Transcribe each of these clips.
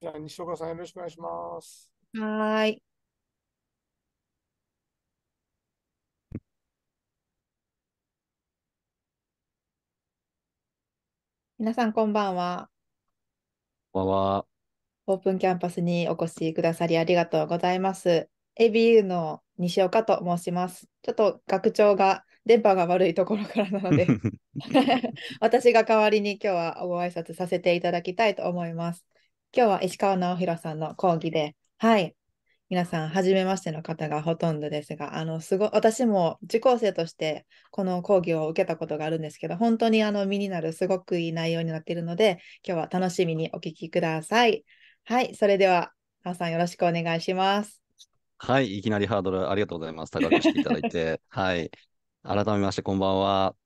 じゃあ、西岡さん、よろしくお願いします。はい。皆さん、こんばんは。こんばんは。オープンキャンパスにお越しくださりありがとうございます。ABU の西岡と申します。ちょっと学長が電波が悪いところからなので 私が代わりに今日はご挨拶させていただきたいと思います。今日は石川直弘さんの講義で、はい、皆さん、初めましての方がほとんどですが、あのすご私も受講生としてこの講義を受けたことがあるんですけど、本当にあの身になるすごくいい内容になっているので、今日は楽しみにお聞きください。はい、それでは、皆さんよろしくお願いします。はい、いきなりハードルありがとうございます。高くしていただいて。はい。改めまして、こんばんは。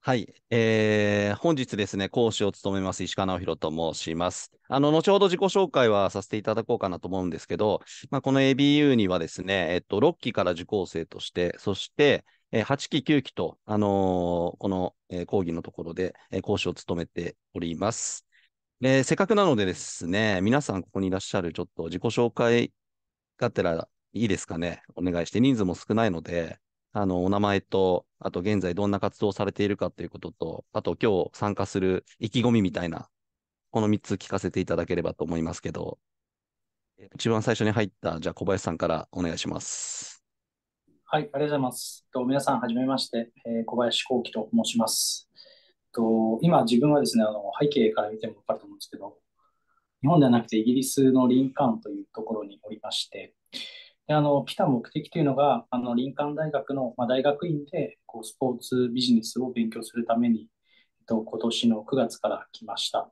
はい。えー、本日ですね、講師を務めます、石川直弘と申します。あの、後ほど自己紹介はさせていただこうかなと思うんですけど、まあ、この ABU にはですね、えっと、6期から受講生として、そして、えー、8期、9期と、あのー、この、えー、講義のところで、えー、講師を務めております。で、せっかくなのでですね、皆さんここにいらっしゃる、ちょっと自己紹介がてらいいですかね、お願いして、人数も少ないので、あの、お名前と、あと現在どんな活動をされているかということと、あと今日参加する意気込みみたいな、この3つ聞かせていただければと思いますけど、一番最初に入った、じゃあ小林さんからお願いします。はい、ありがとうございます。と皆さん、はじめまして、えー、小林幸喜と申します。と今、自分はですねあの、背景から見ても分かると思うんですけど、日本ではなくてイギリスのリンカーンというところにおりまして、であの来た目的というのが、あの林間大学の、まあ、大学院でこうスポーツビジネスを勉強するために、えっと、今年の9月から来ました。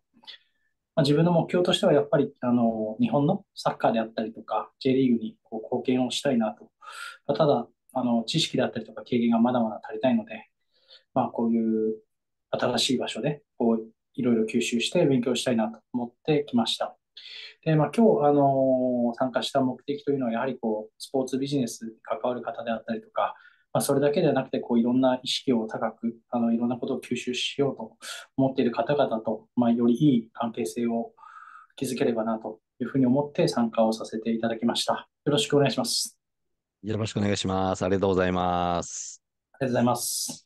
まあ、自分の目標としては、やっぱりあの日本のサッカーであったりとか、J リーグにこう貢献をしたいなと。ただあの、知識であったりとか経験がまだまだ足りないので、まあ、こういう新しい場所でこういろいろ吸収して勉強したいなと思ってきました。で、まあ、今日、あの参加した目的というのは、やはりこう、スポーツビジネスに関わる方であったりとか、まあ、それだけではなくて、こう、いろんな意識を高く、あの、いろんなことを吸収しようと思っている方々と、まあ、よりいい関係性を築ければなというふうに思って参加をさせていただきました。よろしくお願いします。よろしくお願いします。ありがとうございます。ありがとうございます。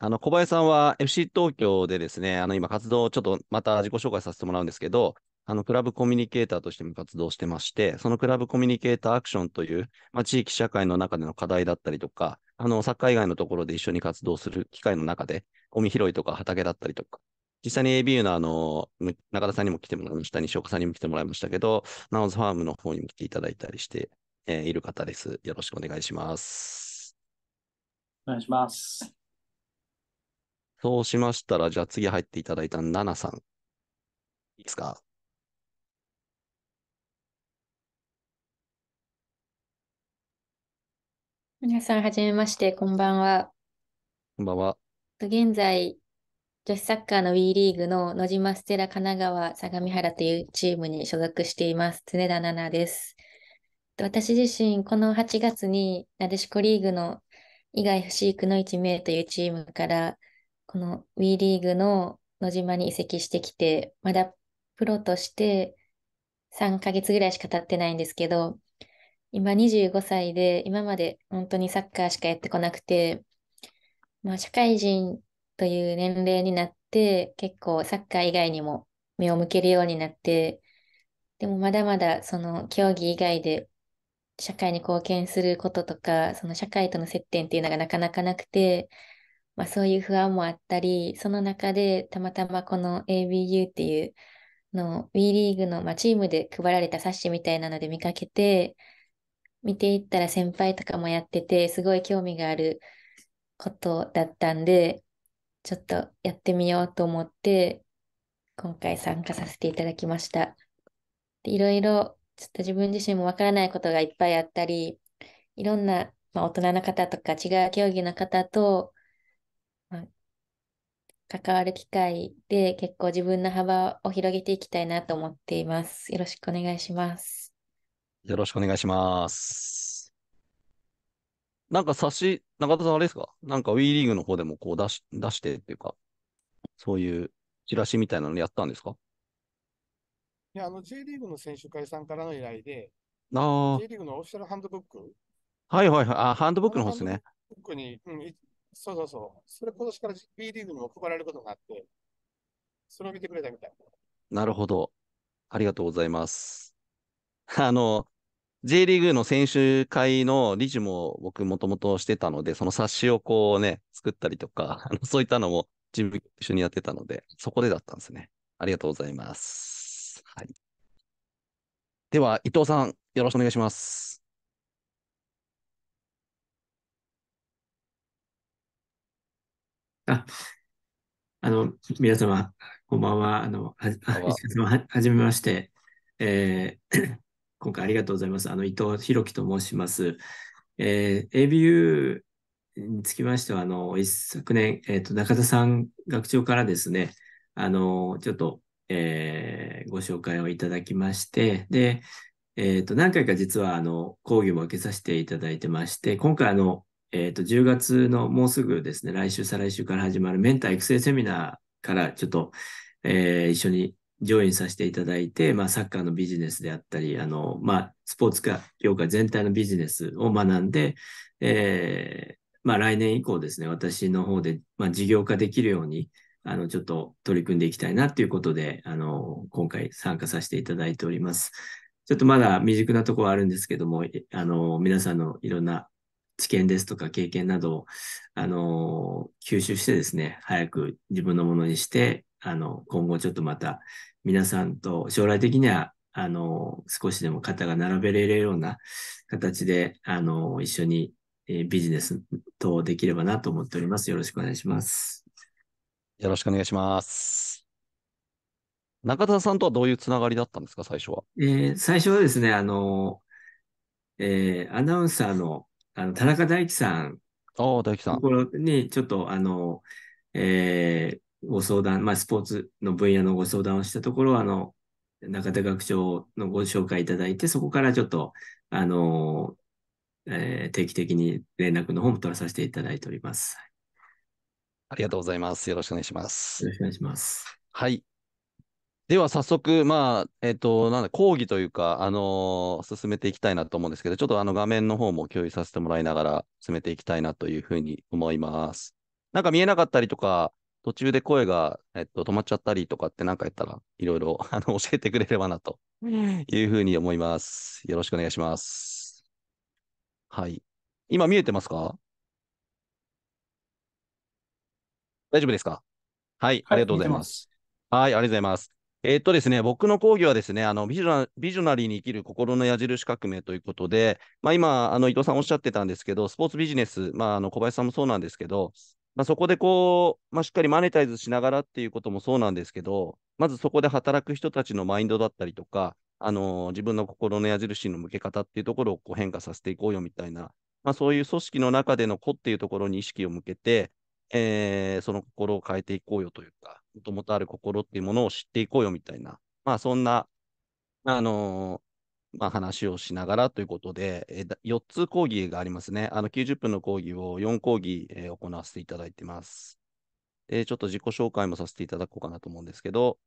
あの小林さんは FC 東京でですね、あの今活動をちょっとまた自己紹介させてもらうんですけど、あの、クラブコミュニケーターとしても活動してまして、そのクラブコミュニケーターアクションという、まあ、地域社会の中での課題だったりとか、あの、サッカー以外のところで一緒に活動する機会の中で、ゴミ拾いとか畑だったりとか、実際に ABU のあの、中田さんにも来てもらいました、西岡さんにも来てもらいましたけど、ナオズファームの方にも来ていただいたりして、えー、いる方です。よろしくお願いします。お願いします。そうしましたら、じゃあ次入っていただいたナナさん。いいですか皆さん、はじめまして、こんばんは。こんばんは。現在、女子サッカーの WE リーグの野島ステラ神奈川相模原というチームに所属しています。常田奈々です。私自身、この8月に、なでしこリーグの以外不飼育の一名というチームから、この WE リーグの野島に移籍してきて、まだプロとして3ヶ月ぐらいしか経ってないんですけど、今25歳で、今まで本当にサッカーしかやってこなくて、まあ、社会人という年齢になって、結構サッカー以外にも目を向けるようになって、でもまだまだその競技以外で社会に貢献することとか、その社会との接点っていうのがなかなかなくて、まあ、そういう不安もあったり、その中でたまたまこの ABU っていうの WE リーグの、まあ、チームで配られた冊子みたいなので見かけて、見ていったら先輩とかもやってて、すごい興味があることだったんで、ちょっとやってみようと思って、今回参加させていただきました。でいろいろ、ちょっと自分自身もわからないことがいっぱいあったり、いろんな、まあ、大人の方とか違う競技の方と、まあ、関わる機会で結構自分の幅を広げていきたいなと思っています。よろしくお願いします。よろしくお願いします。なんか冊子、中田さんあれですかなんか WE リーグの方でもこう出し出してっていうか、そういうチラシみたいなのやったんですかいや、あの J リーグの選手会さんからの依頼で、J リーグのオフィシャルハンドブックはいはいはい、あハンドブックの方ですね。ブックに、うん、そうそうそう、それ今年から B リーグにも配られることがあって、それを見てくれたみたいな。なるほど。ありがとうございます。あの、J リーグの選手会の理事も僕もともとしてたので、その冊子をこうね、作ったりとか、あのそういったのも自分一緒にやってたので、そこでだったんですね。ありがとうございます。はい。では、伊藤さん、よろしくお願いします。あ、あの、皆様、こんばんは。あの、は、はじめまして。えー今回ありがとうございます。あの、伊藤博樹と申します。えー、ABU につきましては、あの、一昨年、えっ、ー、と、中田さん学長からですね、あの、ちょっと、えー、ご紹介をいただきまして、で、えっ、ー、と、何回か実は、あの、講義も受けさせていただいてまして、今回、あの、えっ、ー、と、10月のもうすぐですね、来週、再来週から始まるメンター育成セミナーから、ちょっと、えー、一緒にジョインさせていただいて、まあ、サッカーのビジネスであったり、あの、まあ、スポーツ業界全体のビジネスを学んで、えー、まあ、来年以降ですね、私の方で、まあ、事業化できるように、あの、ちょっと取り組んでいきたいなということで、あの、今回参加させていただいております。ちょっとまだ未熟なところはあるんですけども、あの、皆さんのいろんな知見ですとか経験などを、あの、吸収してですね、早く自分のものにして、あの、今後ちょっとまた皆さんと将来的には、あの、少しでも肩が並べれるような形で、あの、一緒にビジネス等できればなと思っております。よろしくお願いします。よろしくお願いします。中田さんとはどういうつながりだったんですか、最初は。えー、最初はですね、あの、えー、アナウンサーのあの田中大樹さんああ、大樹さん。ところに、ちょっと、あの、えー、ご相談、まあ、スポーツの分野のご相談をしたところ、あの、中田学長のご紹介いただいて、そこからちょっと、あの、えー、定期的に連絡の方も取らさせていただいております。ありがとうございます。よろしくお願いします。よろしくお願いします。はい。では早速、まあ、えっ、ー、と、なんだ、講義というか、あのー、進めていきたいなと思うんですけど、ちょっとあの画面の方も共有させてもらいながら進めていきたいなというふうに思います。なんか見えなかったりとか、途中で声が、えっと、止まっちゃったりとかって何か言ったら、いろいろ あの教えてくれればなというふうに思います。よろしくお願いします。はい。今見えてますか大丈夫ですかはい、ありがとうございます。はい、ありがとうございます。えー、っとですね、僕の講義はですね、あのビジョナビジョナリーに生きる心の矢印革命ということで、まあ、今、あの伊藤さんおっしゃってたんですけど、スポーツビジネス、まあ、あの小林さんもそうなんですけど、まあ、そこでこう、まあ、しっかりマネタイズしながらっていうこともそうなんですけど、まずそこで働く人たちのマインドだったりとか、あのー、自分の心の矢印の向け方っていうところをこう変化させていこうよみたいな、まあ、そういう組織の中での子っていうところに意識を向けて、えー、その心を変えていこうよというか、もともとある心っていうものを知っていこうよみたいな、まあ、そんな、あのまあ、話をしながらということで、えー、4つ講義がありますね。あの90分の講義を4講義、えー、行わせていただいてます。ちょっと自己紹介もさせていただこうかなと思うんですけど、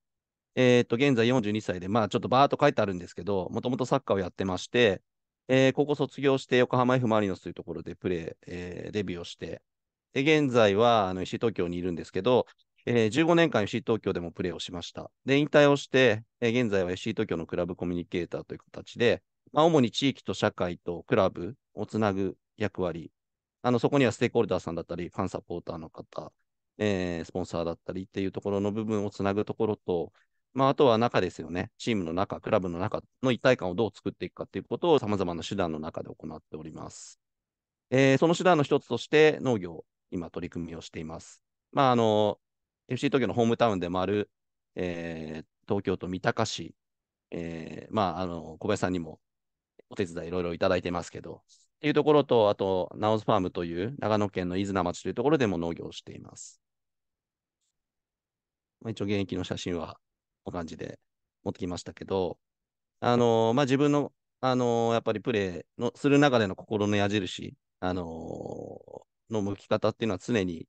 えっ、と、現在42歳で、まあ、ちょっとバーっと書いてあるんですけど、もともとサッカーをやってまして、えー、高校卒業して横浜 F・ マリノスというところでプレー、えー、デビューをして、で現在はあの石東京にいるんですけど、えー、15年間 FC 東京でもプレーをしました。で、引退をして、えー、現在は FC 東京のクラブコミュニケーターという形で、まあ、主に地域と社会とクラブをつなぐ役割、あのそこにはステークホルダーさんだったり、ファンサポーターの方、えー、スポンサーだったりっていうところの部分をつなぐところと、まあ、あとは中ですよね、チームの中、クラブの中の一体感をどう作っていくかということをさまざまな手段の中で行っております。えー、その手段の一つとして農業、今取り組みをしています。まあ、あの、FC 東京のホームタウンでもある、えー、東京都三鷹市、えー、まあ、あの、小林さんにもお手伝いいろいろいただいてますけど、っていうところと、あと、ナオズファームという長野県の飯綱町というところでも農業をしています。まあ、一応現役の写真はこんな感じで持ってきましたけど、あのー、まあ、自分の、あのー、やっぱりプレーのする中での心の矢印、あのー、の向き方っていうのは常に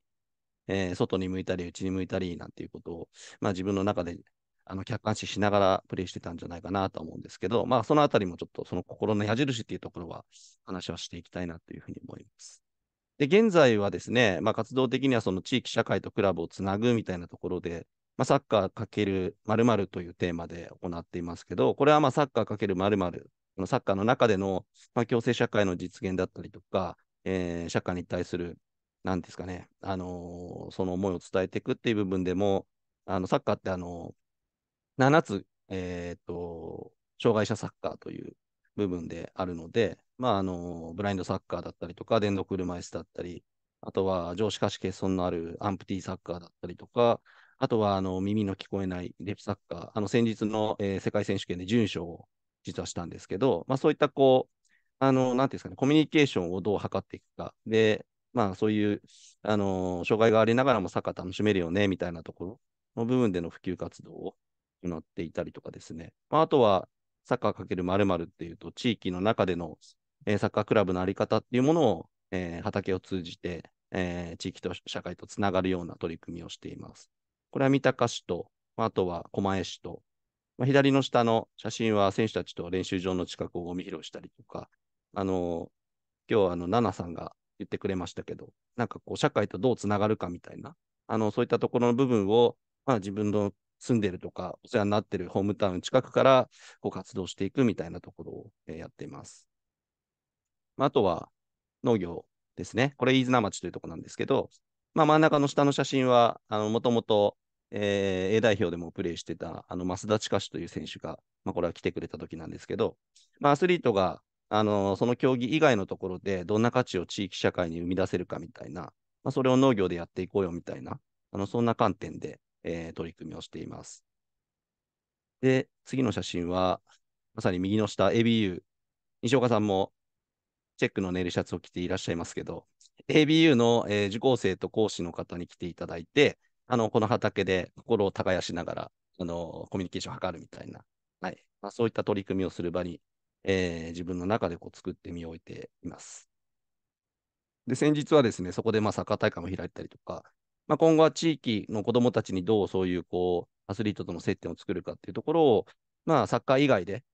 えー、外に向いたり、内に向いたりなんていうことを、まあ、自分の中であの客観視しながらプレイしてたんじゃないかなと思うんですけど、まあ、そのあたりもちょっとその心の矢印っていうところは話はしていきたいなというふうに思います。で、現在はですね、まあ、活動的にはその地域社会とクラブをつなぐみたいなところで、まあ、サッカー×〇〇というテーマで行っていますけど、これはまあサッカー×〇〇のサッカーの中での、まあ、共生社会の実現だったりとか、えー、社会に対するなんですかね、あのー、その思いを伝えていくっていう部分でも、あのサッカーってあの7つ、えー、と、障害者サッカーという部分であるので、まあ、あの、ブラインドサッカーだったりとか、電動車椅子だったり、あとは上司下肢欠損のあるアンプティサッカーだったりとか、あとはあの耳の聞こえないレフサッカー、あの先日の、えー、世界選手権で準賞を実はしたんですけど、まあ、そういったこう、あの、なんていうんですかね、コミュニケーションをどう図っていくか、で、まあそういう、あのー、障害がありながらもサッカー楽しめるよね、みたいなところの部分での普及活動を行っていたりとかですね。まあ、あとは、サッカーかけるまるっていうと、地域の中での、えー、サッカークラブのあり方っていうものを、えー、畑を通じて、えー、地域と社会とつながるような取り組みをしています。これは三鷹市と、あとは狛江市と、まあ、左の下の写真は選手たちと練習場の近くをゴミ拾いしたりとか、あのー、今日あの、ナナさんが言ってくれましたけど、なんかこう、社会とどうつながるかみたいな、あの、そういったところの部分を、まあ自分の住んでるとか、お世話になってるホームタウン近くから、こう活動していくみたいなところを、えー、やっています。まあ、あとは、農業ですね。これ、飯綱町というところなんですけど、まあ、真ん中の下の写真は、あの、もともと、えー、A 代表でもプレーしてた、あの、増田近志という選手が、まあ、これは来てくれた時なんですけど、まあ、アスリートが、あのその競技以外のところでどんな価値を地域社会に生み出せるかみたいな、まあ、それを農業でやっていこうよみたいな、あのそんな観点で、えー、取り組みをしています。で、次の写真は、まさに右の下、ABU。西岡さんもチェックのネイルシャツを着ていらっしゃいますけど、ABU の、えー、受講生と講師の方に来ていただいて、あのこの畑で心を耕しながらあのコミュニケーションを図るみたいな、はいまあ、そういった取り組みをする場にえー、自分の中でこう作ってみおいています。で、先日はですね、そこでまあサッカー大会も開いたりとか、まあ、今後は地域の子どもたちにどうそういうこうアスリートとの接点を作るかっていうところを、まあ、サッカー以外で、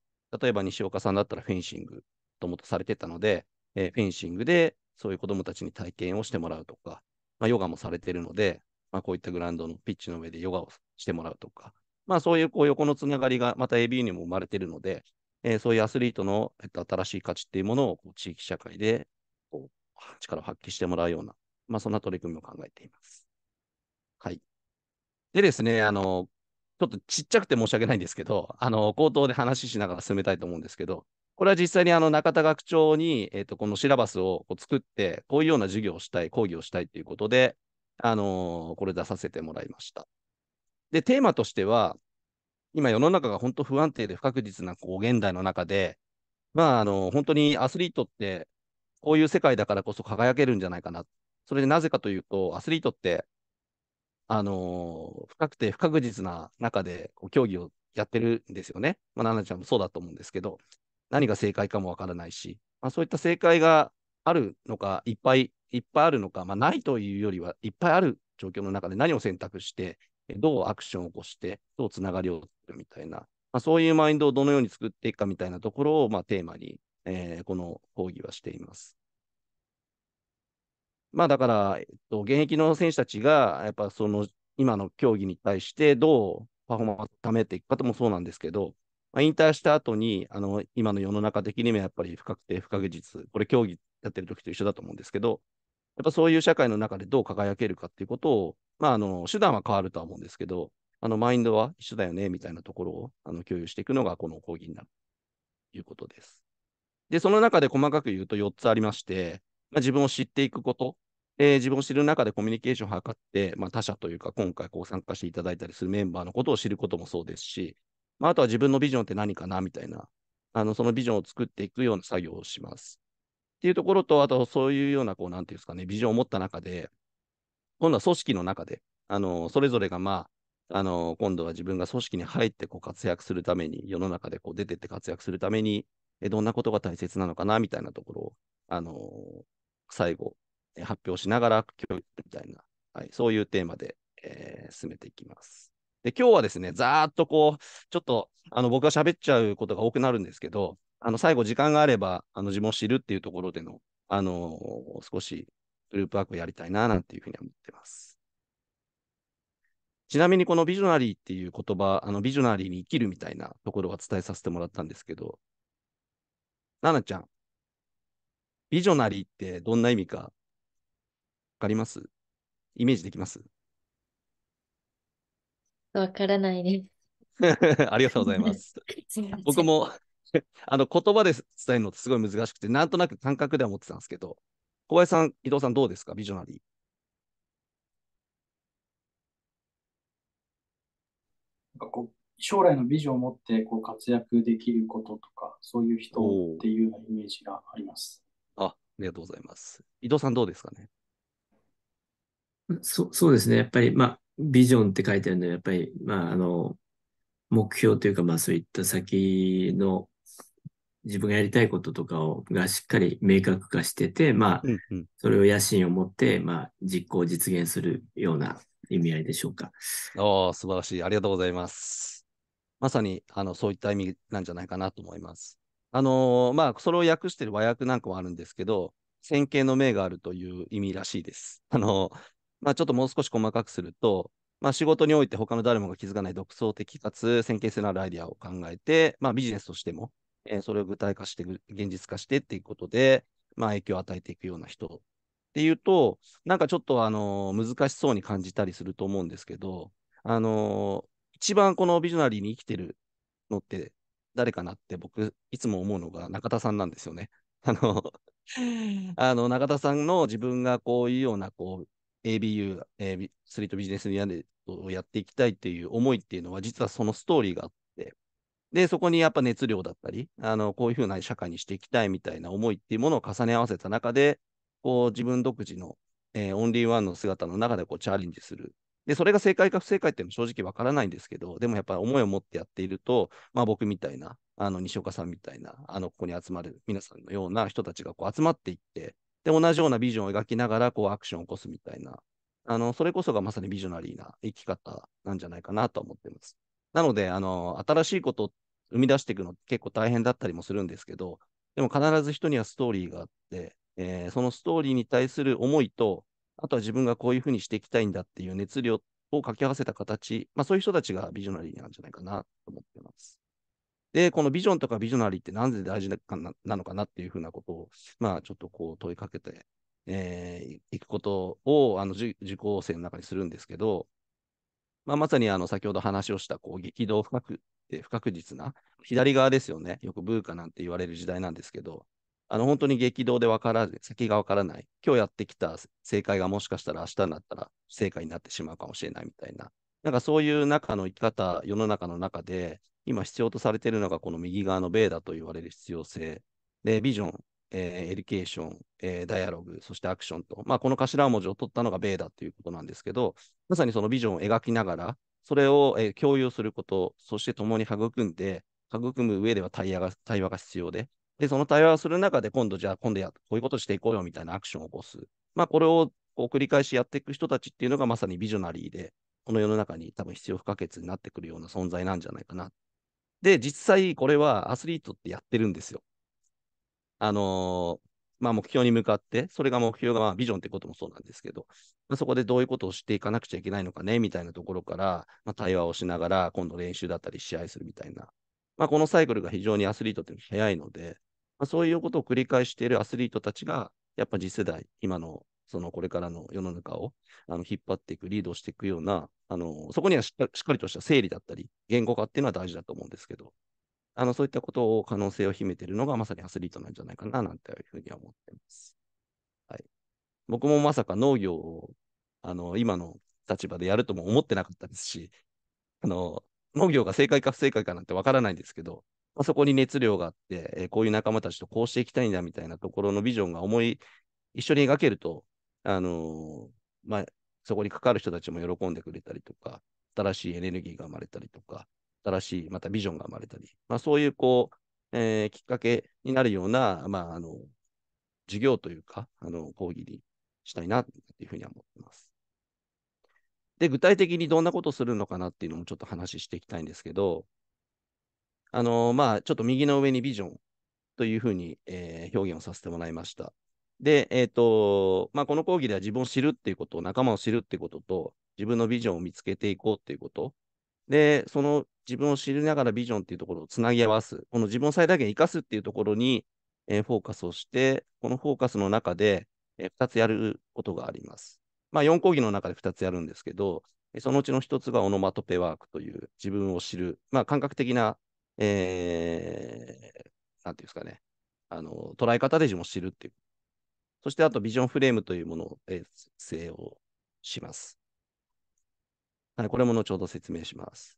例えば西岡さんだったらフェンシングともとされてたので、えー、フェンシングでそういう子どもたちに体験をしてもらうとか、まあ、ヨガもされてるので、まあ、こういったグラウンドのピッチの上でヨガをしてもらうとか、まあ、そういうこう横のつながりがまた ABU にも生まれてるので、えー、そういうアスリートの、えっと、新しい価値っていうものをこう地域社会でこう力を発揮してもらうような、まあ、そんな取り組みを考えています。はい。でですね、あの、ちょっとちっちゃくて申し訳ないんですけど、あの、口頭で話しながら進めたいと思うんですけど、これは実際にあの中田学長に、えっ、ー、と、このシラバスをこう作って、こういうような授業をしたい、講義をしたいということで、あのー、これ出させてもらいました。で、テーマとしては、今世の中が本当不安定で不確実なこう現代の中で、まあ、あの、本当にアスリートって、こういう世界だからこそ輝けるんじゃないかな。それでなぜかというと、アスリートって、あの深くて不確実な中でこう競技をやってるんですよね。まあ、奈々ちゃんもそうだと思うんですけど、何が正解かもわからないし、まあ、そういった正解があるのか、いっぱいいっぱいあるのか、まあ、ないというよりはいっぱいある状況の中で何を選択してどうアクションを起こして、どうつながりを作るみたいな、まあ、そういうマインドをどのように作っていくかみたいなところを、まあ、テーマに、えー、この講義はしています。まあだから、えっと、現役の選手たちが、やっぱその今の競技に対してどうパフォーマンスを高めていくかともそうなんですけど、まあ、引退した後に、あの、今の世の中的にもやっぱり不確定、不確実、これ競技やってる時と一緒だと思うんですけど、やっぱそういう社会の中でどう輝けるかっていうことを、まあ、あの手段は変わるとは思うんですけど、あのマインドは一緒だよねみたいなところをあの共有していくのがこの講義になるということです。で、その中で細かく言うと4つありまして、まあ、自分を知っていくこと、えー、自分を知る中でコミュニケーションを図って、まあ、他者というか、今回こう参加していただいたりするメンバーのことを知ることもそうですし、まあ、あとは自分のビジョンって何かなみたいな、あのそのビジョンを作っていくような作業をします。っていうところと、あとそういうような、こう、なんていうんですかね、ビジョンを持った中で、今度は組織の中で、あの、それぞれがまあ、あの、今度は自分が組織に入ってこう活躍するために、世の中でこう出てって活躍するために、えどんなことが大切なのかな、みたいなところを、あの最後、発表しながら今日みたいな、はい、そういうテーマで、えー、進めていきます。で、今日はですね、ざーっとこう、ちょっと、あの、僕が喋っちゃうことが多くなるんですけど、あの、最後時間があれば、あの、自分を知るっていうところでの、あのー、少しグループワークをやりたいな、なんていうふうに思ってます。ちなみにこのビジョナリーっていう言葉、あの、ビジョナリーに生きるみたいなところは伝えさせてもらったんですけど、ななちゃん、ビジョナリーってどんな意味か、わかりますイメージできますわからないね。ありがとうございます。僕も あの言葉で伝えるのってすごい難しくて、なんとなく感覚では思ってたんですけど、小林さん、伊藤さん、どうですか、ビジョナリー。なんかこう将来のビジョンを持ってこう活躍できることとか、そういう人っていうようなイメージがあります。あありがとうございます。伊藤さん、どうですかね。そそうですね、やっぱり、まあ、ビジョンって書いてあるのは、やっぱり、まあ、あの目標というか、まあ、そういった先の自分がやりたいこととかをがしっかり明確化してて、まあ、うんうん、それを野心を持って、まあ、実行、実現するような意味合いでしょうか。お素晴らしい。ありがとうございます。まさにあのそういった意味なんじゃないかなと思います。あのー、まあ、それを訳してる和訳なんかもあるんですけど、線形の命があるという意味らしいです。あのー、まあ、ちょっともう少し細かくすると、まあ、仕事において他の誰もが気づかない独創的かつ先見性のあるアイデアを考えて、まあ、ビジネスとしてもえー、それを具体化して、現実化してっていうことで、まあ、影響を与えていくような人っていうと、なんかちょっと、あのー、難しそうに感じたりすると思うんですけど、あのー、一番このビジョナリーに生きてるのって誰かなって僕、いつも思うのが中田さんなんですよね。あの あの、中田さんの自分がこういうような、こう、ABU、えストリートビジネスにアネをやっていきたいっていう思いっていうのは、実はそのストーリーがあっで、そこにやっぱ熱量だったり、あの、こういうふうな社会にしていきたいみたいな思いっていうものを重ね合わせた中で、こう、自分独自の、えー、オンリーワンの姿の中でこう、チャレンジする。で、それが正解か不正解っていうのは正直わからないんですけど、でもやっぱり思いを持ってやっていると、まあ僕みたいな、あの、西岡さんみたいな、あの、ここに集まる皆さんのような人たちがこう集まっていって、で、同じようなビジョンを描きながら、こう、アクションを起こすみたいな、あの、それこそがまさにビジョナリーな生き方なんじゃないかなと思ってます。なので、あの、新しいことっ生み出していくの結構大変だったりもするんですけど、でも必ず人にはストーリーがあって、えー、そのストーリーに対する思いと、あとは自分がこういうふうにしていきたいんだっていう熱量を掛け合わせた形、まあ、そういう人たちがビジョナリーなんじゃないかなと思ってます。で、このビジョンとかビジョナリーってなんで大事なのかなっていうふうなことを、まあ、ちょっとこう問いかけて、えー、いくことをあの受講生の中にするんですけど、まあ、まさにあの先ほど話をしたこう激動不確不確実な左側ですよね。よくブーカなんて言われる時代なんですけど、あの本当に激動で分からず、先が分からない。今日やってきた正解がもしかしたら明日になったら正解になってしまうかもしれないみたいな。なんかそういう中の生き方、世の中の中で、今必要とされているのがこの右側のベーダと言われる必要性。で、ビジョン、えー、エデュケーション、えー、ダイアログ、そしてアクションと、まあ、この頭文字を取ったのがベーダということなんですけど、まさにそのビジョンを描きながら、それを、えー、共有すること、そして共に育んで、育む上では対話が対話が必要で、で、その対話をする中で、今度、じゃあ、今度や、こういうことしていこうよみたいなアクションを起こす。まあ、これをこう繰り返しやっていく人たちっていうのが、まさにビジョナリーで、この世の中に多分必要不可欠になってくるような存在なんじゃないかな。で、実際、これはアスリートってやってるんですよ。あのー、まあ、目標に向かって、それが目標が、まあ、ビジョンってこともそうなんですけど、まあ、そこでどういうことをしていかなくちゃいけないのかね、みたいなところから、まあ、対話をしながら、今度練習だったり試合するみたいな、まあ、このサイクルが非常にアスリートって早いので、まあ、そういうことを繰り返しているアスリートたちが、やっぱ次世代、今のそのこれからの世の中をあの引っ張っていく、リードしていくような、あのそこにはしっかりとした整理だったり、言語化っていうのは大事だと思うんですけど、あのそういったことを可能性を秘めているのがまさにアスリートなんじゃないかななんていうふうには思ってます。はい、僕もまさか農業をあの今の立場でやるとも思ってなかったですし、あの農業が正解か不正解かなんてわからないんですけど、まあ、そこに熱量があって、えー、こういう仲間たちとこうしていきたいんだみたいなところのビジョンが思い、一緒に描けると、あのー、まあ、そこにかかる人たちも喜んでくれたりとか、新しいエネルギーが生まれたりとか、新しい、またビジョンが生まれたり、まあ、そういうこう、えー、きっかけになるような、まあ、あの、授業というか、あの、講義にしたいなというふうには思ってます。で、具体的にどんなことをするのかなっていうのもちょっと話していきたいんですけど、あの、まあ、ちょっと右の上にビジョンというふうに、えー、表現をさせてもらいました。で、えっ、ー、と、まあ、この講義では自分を知るっていうこと、仲間を知るっていうことと、自分のビジョンを見つけていこうっていうことで、その自分を知りながらビジョンっていうところをつなぎ合わす、この自分を最大限生かすっていうところに、えー、フォーカスをして、このフォーカスの中で、えー、2つやることがあります。まあ、4講義の中で2つやるんですけど、そのうちの1つがオノマトペワークという自分を知る、まあ、感覚的な、えー、なんていうんですかね、あの捉え方で自分を知るっていう。そしてあとビジョンフレームというものを、えー、をします。はい、これも後ほど説明します。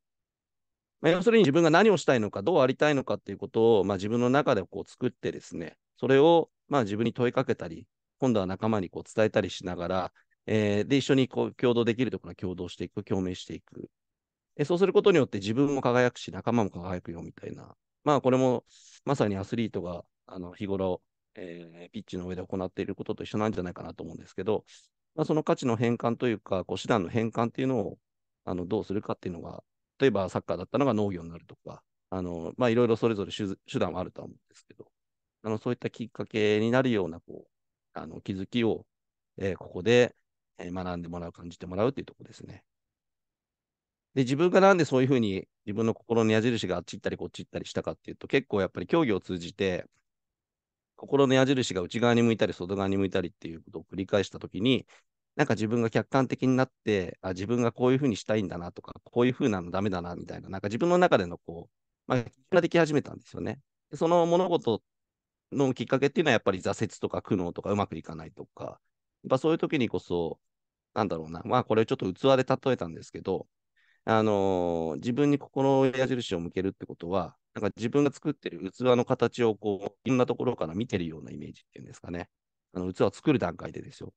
まあ、要するに自分が何をしたいのか、どうありたいのかっていうことを、まあ、自分の中でこう作ってですね、それをまあ自分に問いかけたり、今度は仲間にこう伝えたりしながら、えー、で、一緒にこう共同できるところは共同していく、共鳴していく。えそうすることによって自分も輝くし、仲間も輝くよみたいな。まあ、これもまさにアスリートがあの日頃、えー、ピッチの上で行っていることと一緒なんじゃないかなと思うんですけど、まあ、その価値の変換というか、こう手段の変換っていうのをあのどうするかっていうのが、例えばサッカーだったのが農業になるとか、あのまあ、いろいろそれぞれ手段はあるとは思うんですけど、あのそういったきっかけになるようなこうあの気づきを、えー、ここで学んでもらう、感じてもらうっていうところですね。で、自分がなんでそういうふうに自分の心の矢印があっち行ったりこっち行ったりしたかっていうと、結構やっぱり競技を通じて、心の矢印が内側に向いたり外側に向いたりっていうことを繰り返したときに、なんか自分が客観的になって、あ自分がこういうふうにしたいんだなとか、こういうふうなのダメだなみたいな、なんか自分の中でのこう、まあ、ができ始めたんですよね。その物事のきっかけっていうのはやっぱり挫折とか苦悩とかうまくいかないとか、やっぱそういう時にこそ、なんだろうな、まあこれちょっと器で例えたんですけど、あのー、自分に心の矢印を向けるってことは、なんか自分が作ってる器の形をこう、いろんなところから見てるようなイメージっていうんですかね。あの器を作る段階でですよ。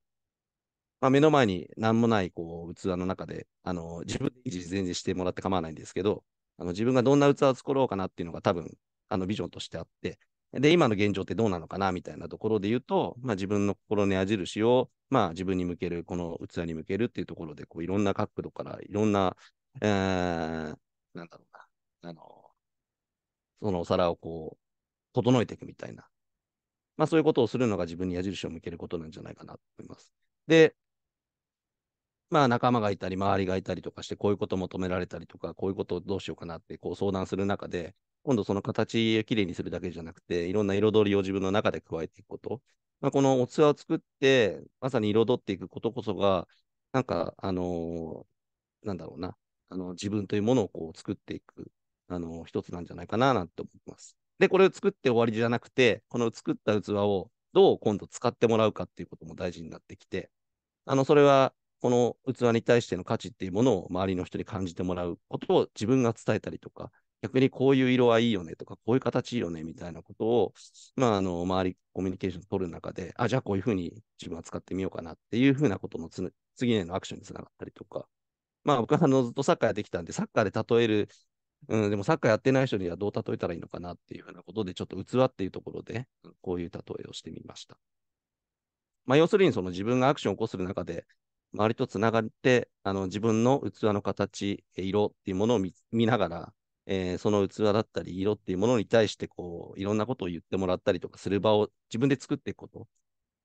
まあ、目の前に何もないこう器の中で、あの自分で維持全然してもらって構わないんですけど、あの自分がどんな器を作ろうかなっていうのが多分、あのビジョンとしてあって、で、今の現状ってどうなのかなみたいなところで言うと、まあ、自分の心の矢印を、まあ、自分に向ける、この器に向けるっていうところで、こういろんな角度から、いろんな、えー、なんだろうな、あの、そのお皿をこう、整えていくみたいな、まあ、そういうことをするのが自分に矢印を向けることなんじゃないかなと思います。で、まあ仲間がいたり、周りがいたりとかして、こういうこと求められたりとか、こういうことをどうしようかなってこう相談する中で、今度その形をきれいにするだけじゃなくて、いろんな彩りを自分の中で加えていくこと。まあ、このお器を作って、まさに彩っていくことこそが、なんか、あのー、なんだろうな、あの自分というものをこう作っていく、あのー、一つなんじゃないかな、なんて思います。で、これを作って終わりじゃなくて、この作った器をどう今度使ってもらうかっていうことも大事になってきて、あの、それは、この器に対しての価値っていうものを周りの人に感じてもらうことを自分が伝えたりとか、逆にこういう色はいいよねとか、こういう形いいよねみたいなことを、まあ、あの、周りコミュニケーション取る中で、あ、じゃあこういうふうに自分は使ってみようかなっていうふうなことのつ次へのアクションにつながったりとか、まあ、僕はあのずっとサッカーやってきたんで、サッカーで例える、うん、でもサッカーやってない人にはどう例えたらいいのかなっていうふうなことで、ちょっと器っていうところで、こういう例えをしてみました。まあ、要するにその自分がアクションを起こす中で、周りとつながってあの自分の器の形色っていうものを見ながら、えー、その器だったり色っていうものに対してこういろんなことを言ってもらったりとかする場を自分で作っていくこと、ま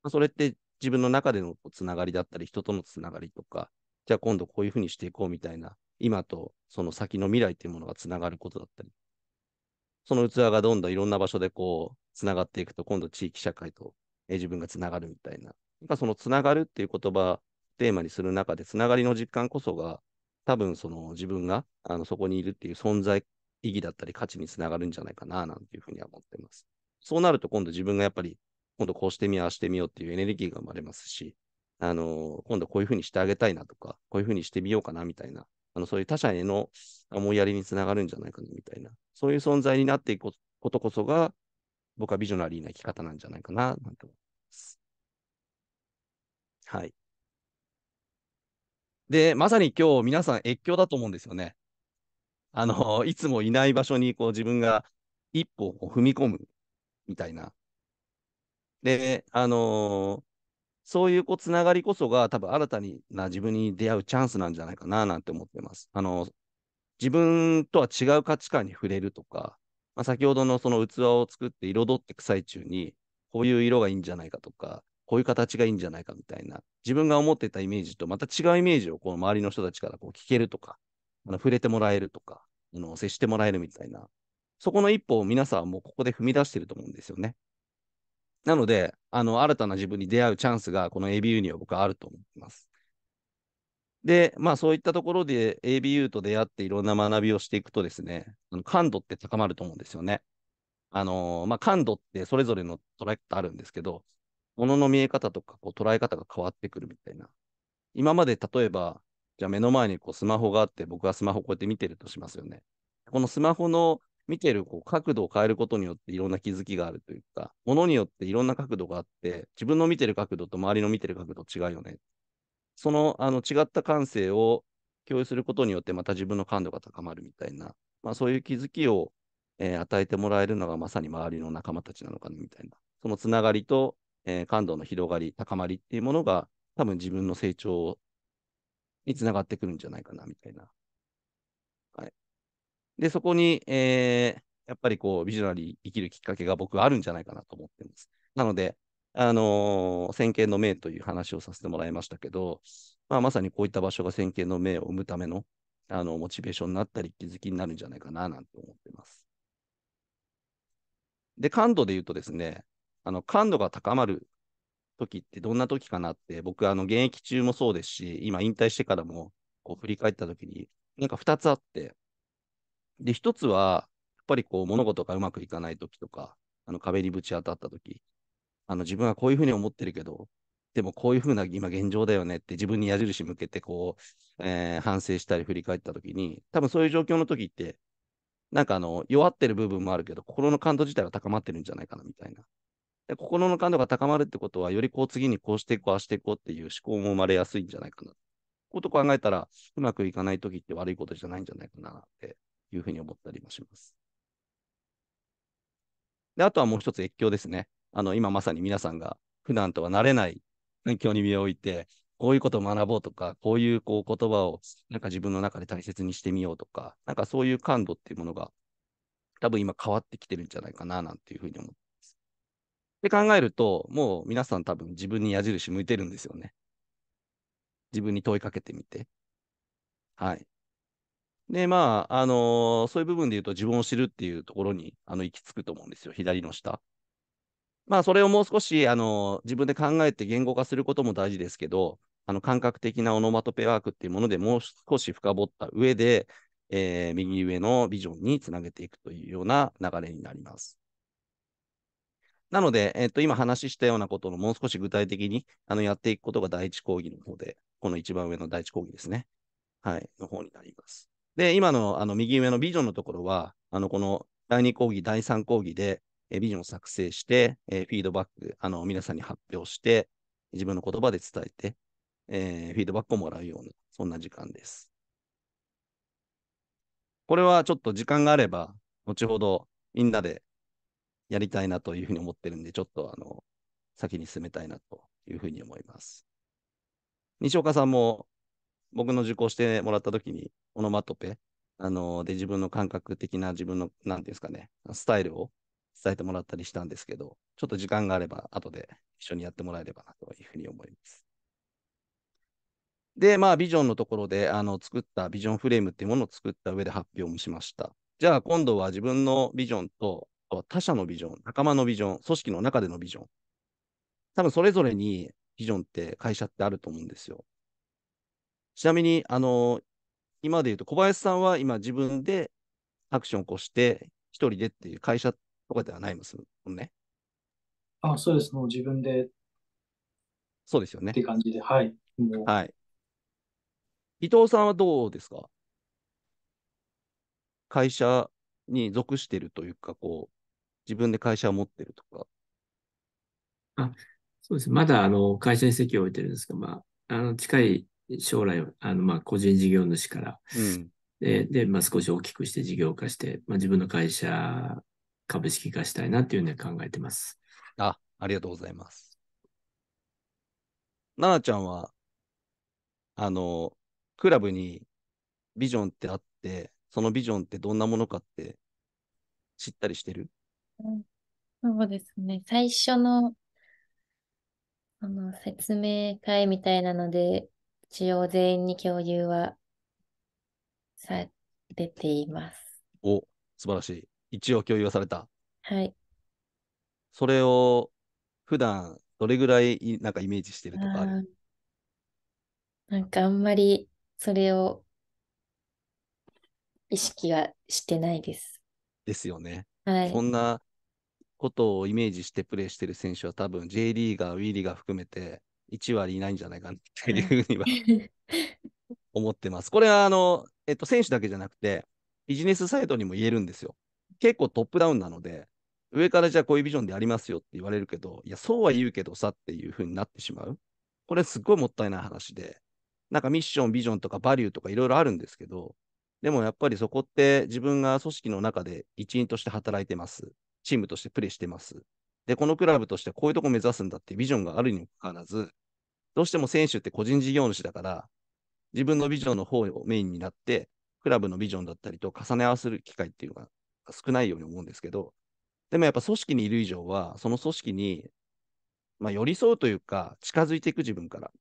あ、それって自分の中でのつながりだったり人とのつながりとかじゃあ今度こういうふうにしていこうみたいな今とその先の未来っていうものがつながることだったりその器がどんどんいろんな場所でこうつながっていくと今度地域社会と、えー、自分がつながるみたいななんかそのつながるっていう言葉テーマにする中で、つながりの実感こそが、多分その自分があのそこにいるっていう存在意義だったり価値につながるんじゃないかな、なんていうふうには思ってます。そうなると今度自分がやっぱり、今度こうしてみよう、ああしてみようっていうエネルギーが生まれますし、あの、今度こういうふうにしてあげたいなとか、こういうふうにしてみようかな、みたいな、あの、そういう他者への思いやりにつながるんじゃないかな、みたいな、そういう存在になっていくことこそが、僕はビジョナリーな生き方なんじゃないかな、なんて思います。はい。で、まさに今日皆さん越境だと思うんですよね。あの、いつもいない場所にこう自分が一歩を踏み込むみたいな。で、あのー、そういうこうつながりこそが多分新たな自分に出会うチャンスなんじゃないかななんて思ってます。あの、自分とは違う価値観に触れるとか、まあ、先ほどのその器を作って彩っていく最中に、こういう色がいいんじゃないかとか、こういう形がいいんじゃないかみたいな、自分が思ってたイメージとまた違うイメージをこの周りの人たちからこう聞けるとか、あの触れてもらえるとか、あの接してもらえるみたいな、そこの一歩を皆さんもうここで踏み出してると思うんですよね。なので、あの、新たな自分に出会うチャンスが、この ABU には僕はあると思います。で、まあそういったところで ABU と出会っていろんな学びをしていくとですね、あの感度って高まると思うんですよね。あのー、まあ感度ってそれぞれのトラックあるんですけど、ものの見え方とかこう捉え方が変わってくるみたいな。今まで例えば、じゃあ目の前にこうスマホがあって、僕はスマホこうやって見てるとしますよね。このスマホの見てるこう角度を変えることによっていろんな気づきがあるというか、ものによっていろんな角度があって、自分の見てる角度と周りの見てる角度違うよね。そのあの違った感性を共有することによって、また自分の感度が高まるみたいな、まあ、そういう気づきを、えー、与えてもらえるのがまさに周りの仲間たちなのかなみたいな。そのつながりとえー、感度の広がり、高まりっていうものが、多分自分の成長につながってくるんじゃないかな、みたいな。はい。で、そこに、えー、やっぱりこう、ビジョナリー生きるきっかけが僕はあるんじゃないかなと思ってます。なので、あのー、先見の明という話をさせてもらいましたけど、まあ、まさにこういった場所が先見の明を生むための、あの、モチベーションになったり、気づきになるんじゃないかな、なんて思ってます。で、感度で言うとですね、あの、感度が高まる時ってどんな時かなって、僕、あの、現役中もそうですし、今引退してからも、こう、振り返った時に、なんか2つあって、で、1つは、やっぱりこう、物事がうまくいかない時とか、あの、壁にぶち当たった時、あの、自分はこういうふうに思ってるけど、でもこういうふうな今現状だよねって自分に矢印向けてこう、えー、反省したり振り返った時に、多分そういう状況の時って、なんかあの、弱ってる部分もあるけど、心の感度自体は高まってるんじゃないかなみたいな。で心の感度が高まるってことは、よりこう次にこうしていこう、ああしていこうっていう思考も生まれやすいんじゃないかな。こと考えたら、うまくいかないときって悪いことじゃないんじゃないかなっていうふうに思ったりもします。で、あとはもう一つ越境ですね。あの、今まさに皆さんが普段とは慣れない環境に身を置いて、こういうことを学ぼうとか、こういうこう言葉をなんか自分の中で大切にしてみようとか、なんかそういう感度っていうものが多分今変わってきてるんじゃないかななんていうふうに思っって考えると、もう皆さん多分自分に矢印向いてるんですよね。自分に問いかけてみて。はい。で、まあ、あのー、そういう部分で言うと自分を知るっていうところに、あの、行き着くと思うんですよ。左の下。まあ、それをもう少し、あのー、自分で考えて言語化することも大事ですけど、あの、感覚的なオノマトペワークっていうものでもう少し深掘った上で、えー、右上のビジョンにつなげていくというような流れになります。なので、えっと、今話したようなことのもう少し具体的にあのやっていくことが第一講義の方で、この一番上の第一講義ですね。はい、の方になります。で、今のあの右上のビジョンのところは、あのこの第2講義、第3講義で、えビジョンを作成して、えフィードバック、あの皆さんに発表して、自分の言葉で伝えて、えー、フィードバックをもらうような、そんな時間です。これはちょっと時間があれば、後ほどみんなでやりたいなというふうに思ってるんで、ちょっとあの、先に進めたいなというふうに思います。西岡さんも、僕の受講してもらったときに、オノマトペ、あの、で、自分の感覚的な自分の、なんていうんですかね、スタイルを伝えてもらったりしたんですけど、ちょっと時間があれば、後で一緒にやってもらえればなというふうに思います。で、まあ、ビジョンのところで、あの、作ったビジョンフレームっていうものを作った上で発表もしました。じゃあ、今度は自分のビジョンとと他者のビジョン、仲間のビジョン、組織の中でのビジョン。多分それぞれにビジョンって会社ってあると思うんですよ。ちなみに、あの、今で言うと小林さんは今自分でアクションを起こして、一人でっていう会社とかではないですもんね。あ、そうです。もう自分で。そうですよね。って感じで、はい。はい。伊藤さんはどうですか会社に属してるというか、こう、自分で会社を持ってるとか。あそうです。まだあの会社に席を置いてるんですが、まあ、あの近い将来、あのまあ個人事業主から、うん、でで、まあ、少し大きくして事業化して、まあ、自分の会社株式化したいなっていうふうに考えてます。あ、ありがとうございます。奈々ちゃんは、あの、クラブにビジョンってあって、そのビジョンってどんなものかって知ったりしてるうんそうですね。最初の、あの、説明会みたいなので、一応全員に共有はされています。お、素晴らしい。一応共有はされた。はい。それを、普段どれぐらいなんかイメージしてるとかあるなんかあんまりそれを意識はしてないです。ですよね。はい。そんなことをイメージしてプレーしてる選手は多分 J リーガー、ウィーリーガー含めて1割いないんじゃないかなっていうふうには思ってます。これはあの、えっと、選手だけじゃなくて、ビジネスサイドにも言えるんですよ。結構トップダウンなので、上からじゃあこういうビジョンでありますよって言われるけど、いや、そうは言うけどさっていうふうになってしまう。これすっごいもったいない話で、なんかミッション、ビジョンとかバリューとかいろいろあるんですけど、でもやっぱりそこって自分が組織の中で一員として働いてます。チームとしてプレーしてます。で、このクラブとしてこういうとこ目指すんだってビジョンがあるにもかかわらず、どうしても選手って個人事業主だから、自分のビジョンの方をメインになって、クラブのビジョンだったりと重ね合わせる機会っていうのが少ないように思うんですけど、でもやっぱ組織にいる以上は、その組織に、まあ、寄り添うというか、近づいていく自分から。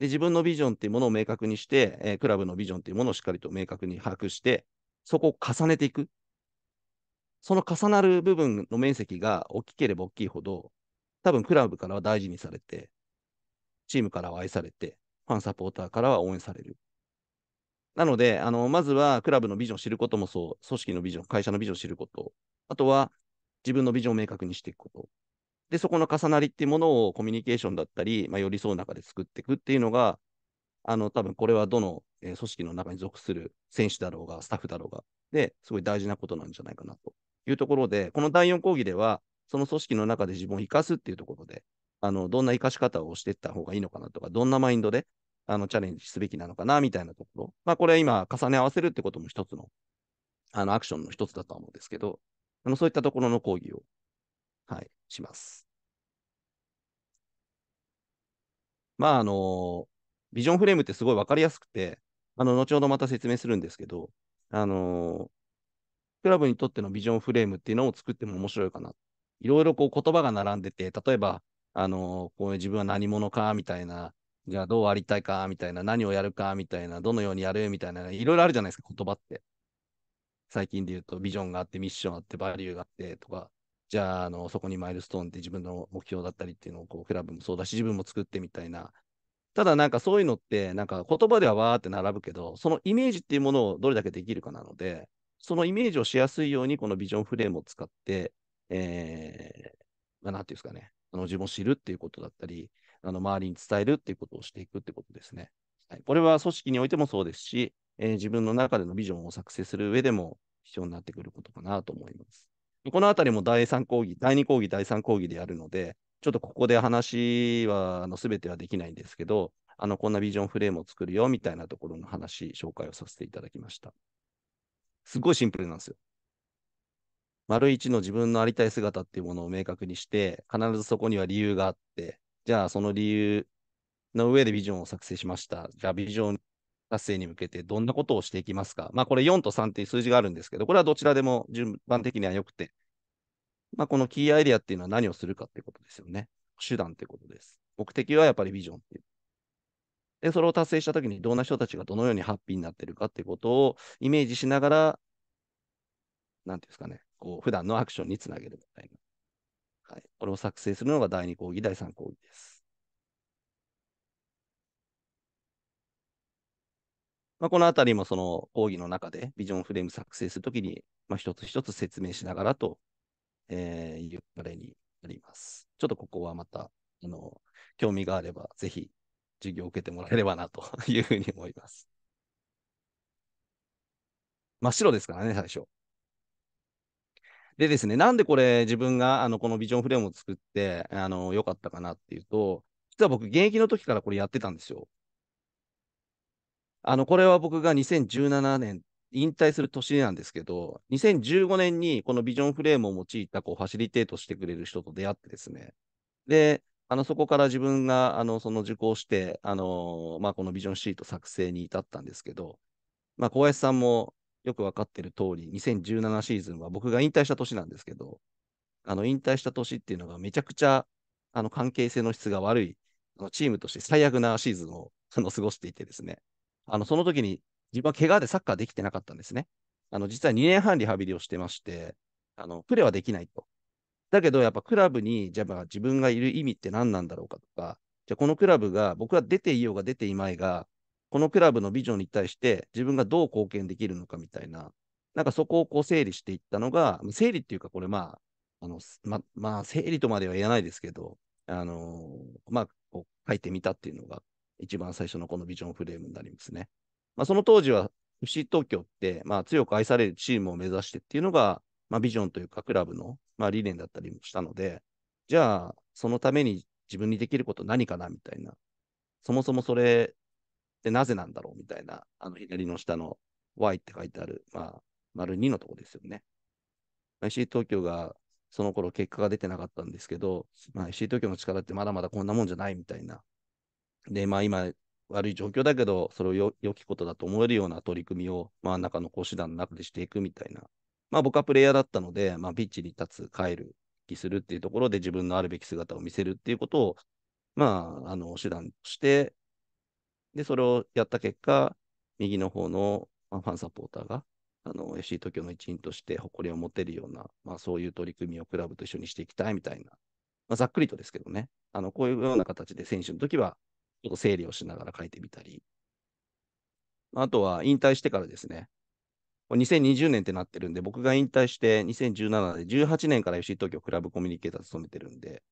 で、自分のビジョンっていうものを明確にして、えー、クラブのビジョンっていうものをしっかりと明確に把握して、そこを重ねていく。その重なる部分の面積が大きければ大きいほど、多分クラブからは大事にされて、チームからは愛されて、ファンサポーターからは応援される。なので、あの、まずはクラブのビジョンを知ることもそう、組織のビジョン、会社のビジョンを知ること、あとは自分のビジョンを明確にしていくこと。で、そこの重なりっていうものをコミュニケーションだったり、まあ、寄り添う中で作っていくっていうのが、あの、多分これはどの、えー、組織の中に属する選手だろうが、スタッフだろうが、で、すごい大事なことなんじゃないかなというところで、この第4講義では、その組織の中で自分を生かすっていうところで、あのどんな生かし方をしていった方がいいのかなとか、どんなマインドであのチャレンジすべきなのかなみたいなところ、まあ、これは今、重ね合わせるってことも一つのあのアクションの一つだとは思うんですけど、あのそういったところの講義を、はい、します。まあ、あの、ビジョンフレームってすごい分かりやすくて、あの後ほどまた説明するんですけど、あのクラブにとってのビジョンフレームっていうのを作っても面白いかな。いろいろこう言葉が並んでて、例えば、あの、こう自分は何者かみたいな、じゃあどうありたいかみたいな、何をやるかみたいな、どのようにやるみたいな、いろいろあるじゃないですか、言葉って。最近で言うと、ビジョンがあって、ミッションあって、バリューがあってとか、じゃあ、あの、そこにマイルストーンって自分の目標だったりっていうのを、こう、クラブもそうだし、自分も作ってみたいな。ただ、なんかそういうのって、なんか言葉ではわーって並ぶけど、そのイメージっていうものをどれだけできるかなので、そのイメージをしやすいように、このビジョンフレームを使って、えー、まあ、なんていうんですかね、あの自分を知るっていうことだったり、あの周りに伝えるっていうことをしていくってことですね。はい、これは組織においてもそうですし、えー、自分の中でのビジョンを作成する上でも必要になってくることかなと思います。このあたりも第3講義、第2講義、第3講義でやるので、ちょっとここで話は、すべてはできないんですけど、あの、こんなビジョンフレームを作るよみたいなところの話、紹介をさせていただきました。すごいシンプルなんですよ。丸一の自分のありたい姿っていうものを明確にして、必ずそこには理由があって、じゃあその理由の上でビジョンを作成しました。じゃあビジョン達成に向けてどんなことをしていきますか。まあこれ4と3っていう数字があるんですけど、これはどちらでも順番的には良くて、まあこのキーアイディアっていうのは何をするかってことですよね。手段ってことです。目的はやっぱりビジョンっていう。で、それを達成したときにどんな人たちがどのようにハッピーになってるかってことをイメージしながら、なんていうんですかね、こう、普段のアクションにつなげるみたいな。はい。これを作成するのが第2講義、第3講義です。まあ、このあたりもその講義の中でビジョンフレーム作成するときに、まあ、一つ一つ説明しながらと、えー、いうあれになります。ちょっとここはまた、あの、興味があれば、ぜひ授業を受けてもらえればなと いうふうに思います。真っ白ですからね、最初。でですね、なんでこれ自分があのこのビジョンフレームを作ってあの良かったかなっていうと、実は僕現役の時からこれやってたんですよ。あの、これは僕が2017年、引退する年なんですけど、2015年にこのビジョンフレームを用いたこうファシリテートしてくれる人と出会ってですね。で、あの、そこから自分が、あの、その受講して、あの、まあ、このビジョンシート作成に至ったんですけど、まあ、小林さんもよく分かってる通り、2017シーズンは僕が引退した年なんですけど、あの、引退した年っていうのがめちゃくちゃ、あの、関係性の質が悪い、チームとして最悪なシーズンを、の、過ごしていてですね、あの、その時に自分は怪我でサッカーできてなかったんですね。あの、実は2年半リハビリをしてまして、あの、プレーはできないと。だけど、やっぱクラブに、じゃあ自分がいる意味って何なんだろうかとか、じゃあこのクラブが、僕は出ていようが出ていまいが、このクラブのビジョンに対して自分がどう貢献できるのかみたいな、なんかそこをこう整理していったのが、整理っていうか、これまあ、あのままあ、整理とまでは言えないですけど、あのまあ、こう書いてみたっていうのが、一番最初のこのビジョンフレームになりますね。まあ、その当時は FC 東京って、まあ、強く愛されるチームを目指してっていうのが、まあ、ビジョンというか、クラブのまあ、理念だったりもしたので、じゃあ、そのために自分にできること何かなみたいな、そもそもそれってなぜなんだろうみたいな、あの左の下の Y って書いてある、まあ、丸2のとこですよね。IC 東京がその頃結果が出てなかったんですけど、まあ、IC 東京の力ってまだまだこんなもんじゃないみたいな。で、まあ今、悪い状況だけど、それを良きことだと思えるような取り組みを、まあ中の講師団の中でしていくみたいなまあ僕はプレイヤーだったので、まあピッチに立つ、帰る、気するっていうところで自分のあるべき姿を見せるっていうことを、まあ、あの、手段として、で、それをやった結果、右の方の、まあ、ファンサポーターが、あの、FC 東京の一員として誇りを持てるような、まあそういう取り組みをクラブと一緒にしていきたいみたいな、まあざっくりとですけどね、あの、こういうような形で選手の時は、ちょっと整理をしながら書いてみたり、あとは引退してからですね、2020年ってなってるんで、僕が引退して2017で18年から FC 東京クラブコミュニケーター務めてるんで、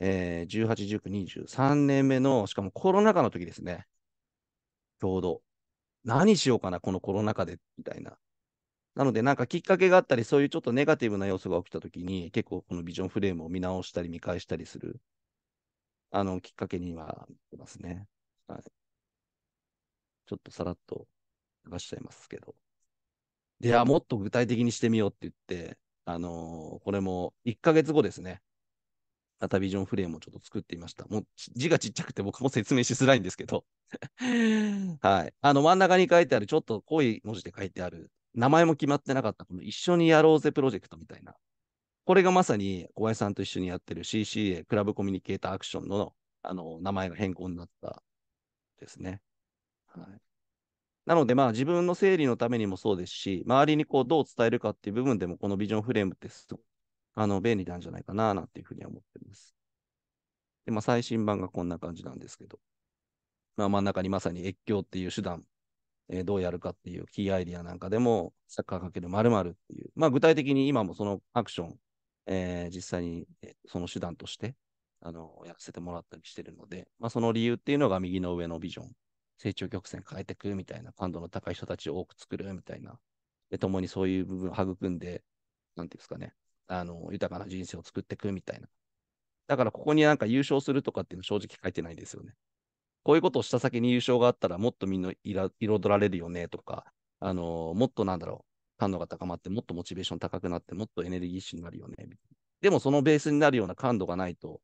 えー、18、19、2 3年目の、しかもコロナ禍の時ですね。ちょうど。何しようかな、このコロナ禍で、みたいな。なので、なんかきっかけがあったり、そういうちょっとネガティブな要素が起きた時に、結構このビジョンフレームを見直したり、見返したりする、あの、きっかけには、ますね。はい。ちょっとさらっと流しちゃいますけど。いや、もっと具体的にしてみようって言って、あのー、これも1ヶ月後ですね。またビジョンフレームをちょっと作ってみました。もう字がちっちゃくて僕も説明しづらいんですけど はい。あの真ん中に書いてある、ちょっと濃い文字で書いてある、名前も決まってなかった、この一緒にやろうぜプロジェクトみたいな。これがまさに小林さんと一緒にやってる CCA、クラブコミュニケーターアクションのあの名前が変更になったですね。はい。なので、まあ、自分の整理のためにもそうですし、周りにこうどう伝えるかっていう部分でも、このビジョンフレームってすごくあの便利なんじゃないかななんていうふうに思ってます。で、まあ、最新版がこんな感じなんですけど、まあ、真ん中にまさに越境っていう手段、えー、どうやるかっていうキーアイディアなんかでも、サッカーかけるまるっていう、まあ、具体的に今もそのアクション、えー、実際にその手段として、あの、やらせてもらったりしてるので、まあ、その理由っていうのが右の上のビジョン成長曲線変えていくみたいな、感度の高い人たちを多く作るみたいな、で、共にそういう部分を育んで、なんていうんですかね、あの、豊かな人生を作っていくみたいな。だからここになんか優勝するとかっていうの正直書いてないですよね。こういうことをした先に優勝があったらもっとみんな彩られるよねとか、あのもっとなんだろう、感度が高まって、もっとモチベーション高くなって、もっとエネルギッシュになるよね。でもそのベースになるような感度がないと、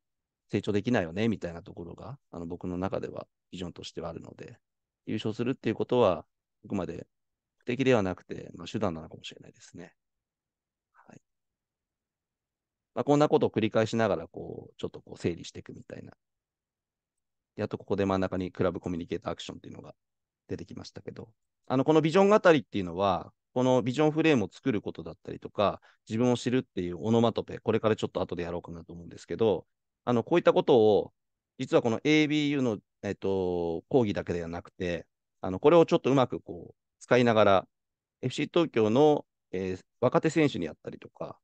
成長できないよね、みたいなところが、あの僕の中ではビジョンとしてはあるので、優勝するっていうことは、あくまで目的ではなくて、まあ、手段なのかもしれないですね。はいまあ、こんなことを繰り返しながら、こう、ちょっとこう整理していくみたいな。やっとここで真ん中にクラブコミュニケーターアクションっていうのが出てきましたけど、あの、このビジョン語りっていうのは、このビジョンフレームを作ることだったりとか、自分を知るっていうオノマトペ、これからちょっと後でやろうかなと思うんですけど、あの、こういったことを、実はこの ABU の、えっと、講義だけではなくて、あの、これをちょっとうまくこう、使いながら、FC 東京の、えー、若手選手にやったりとか、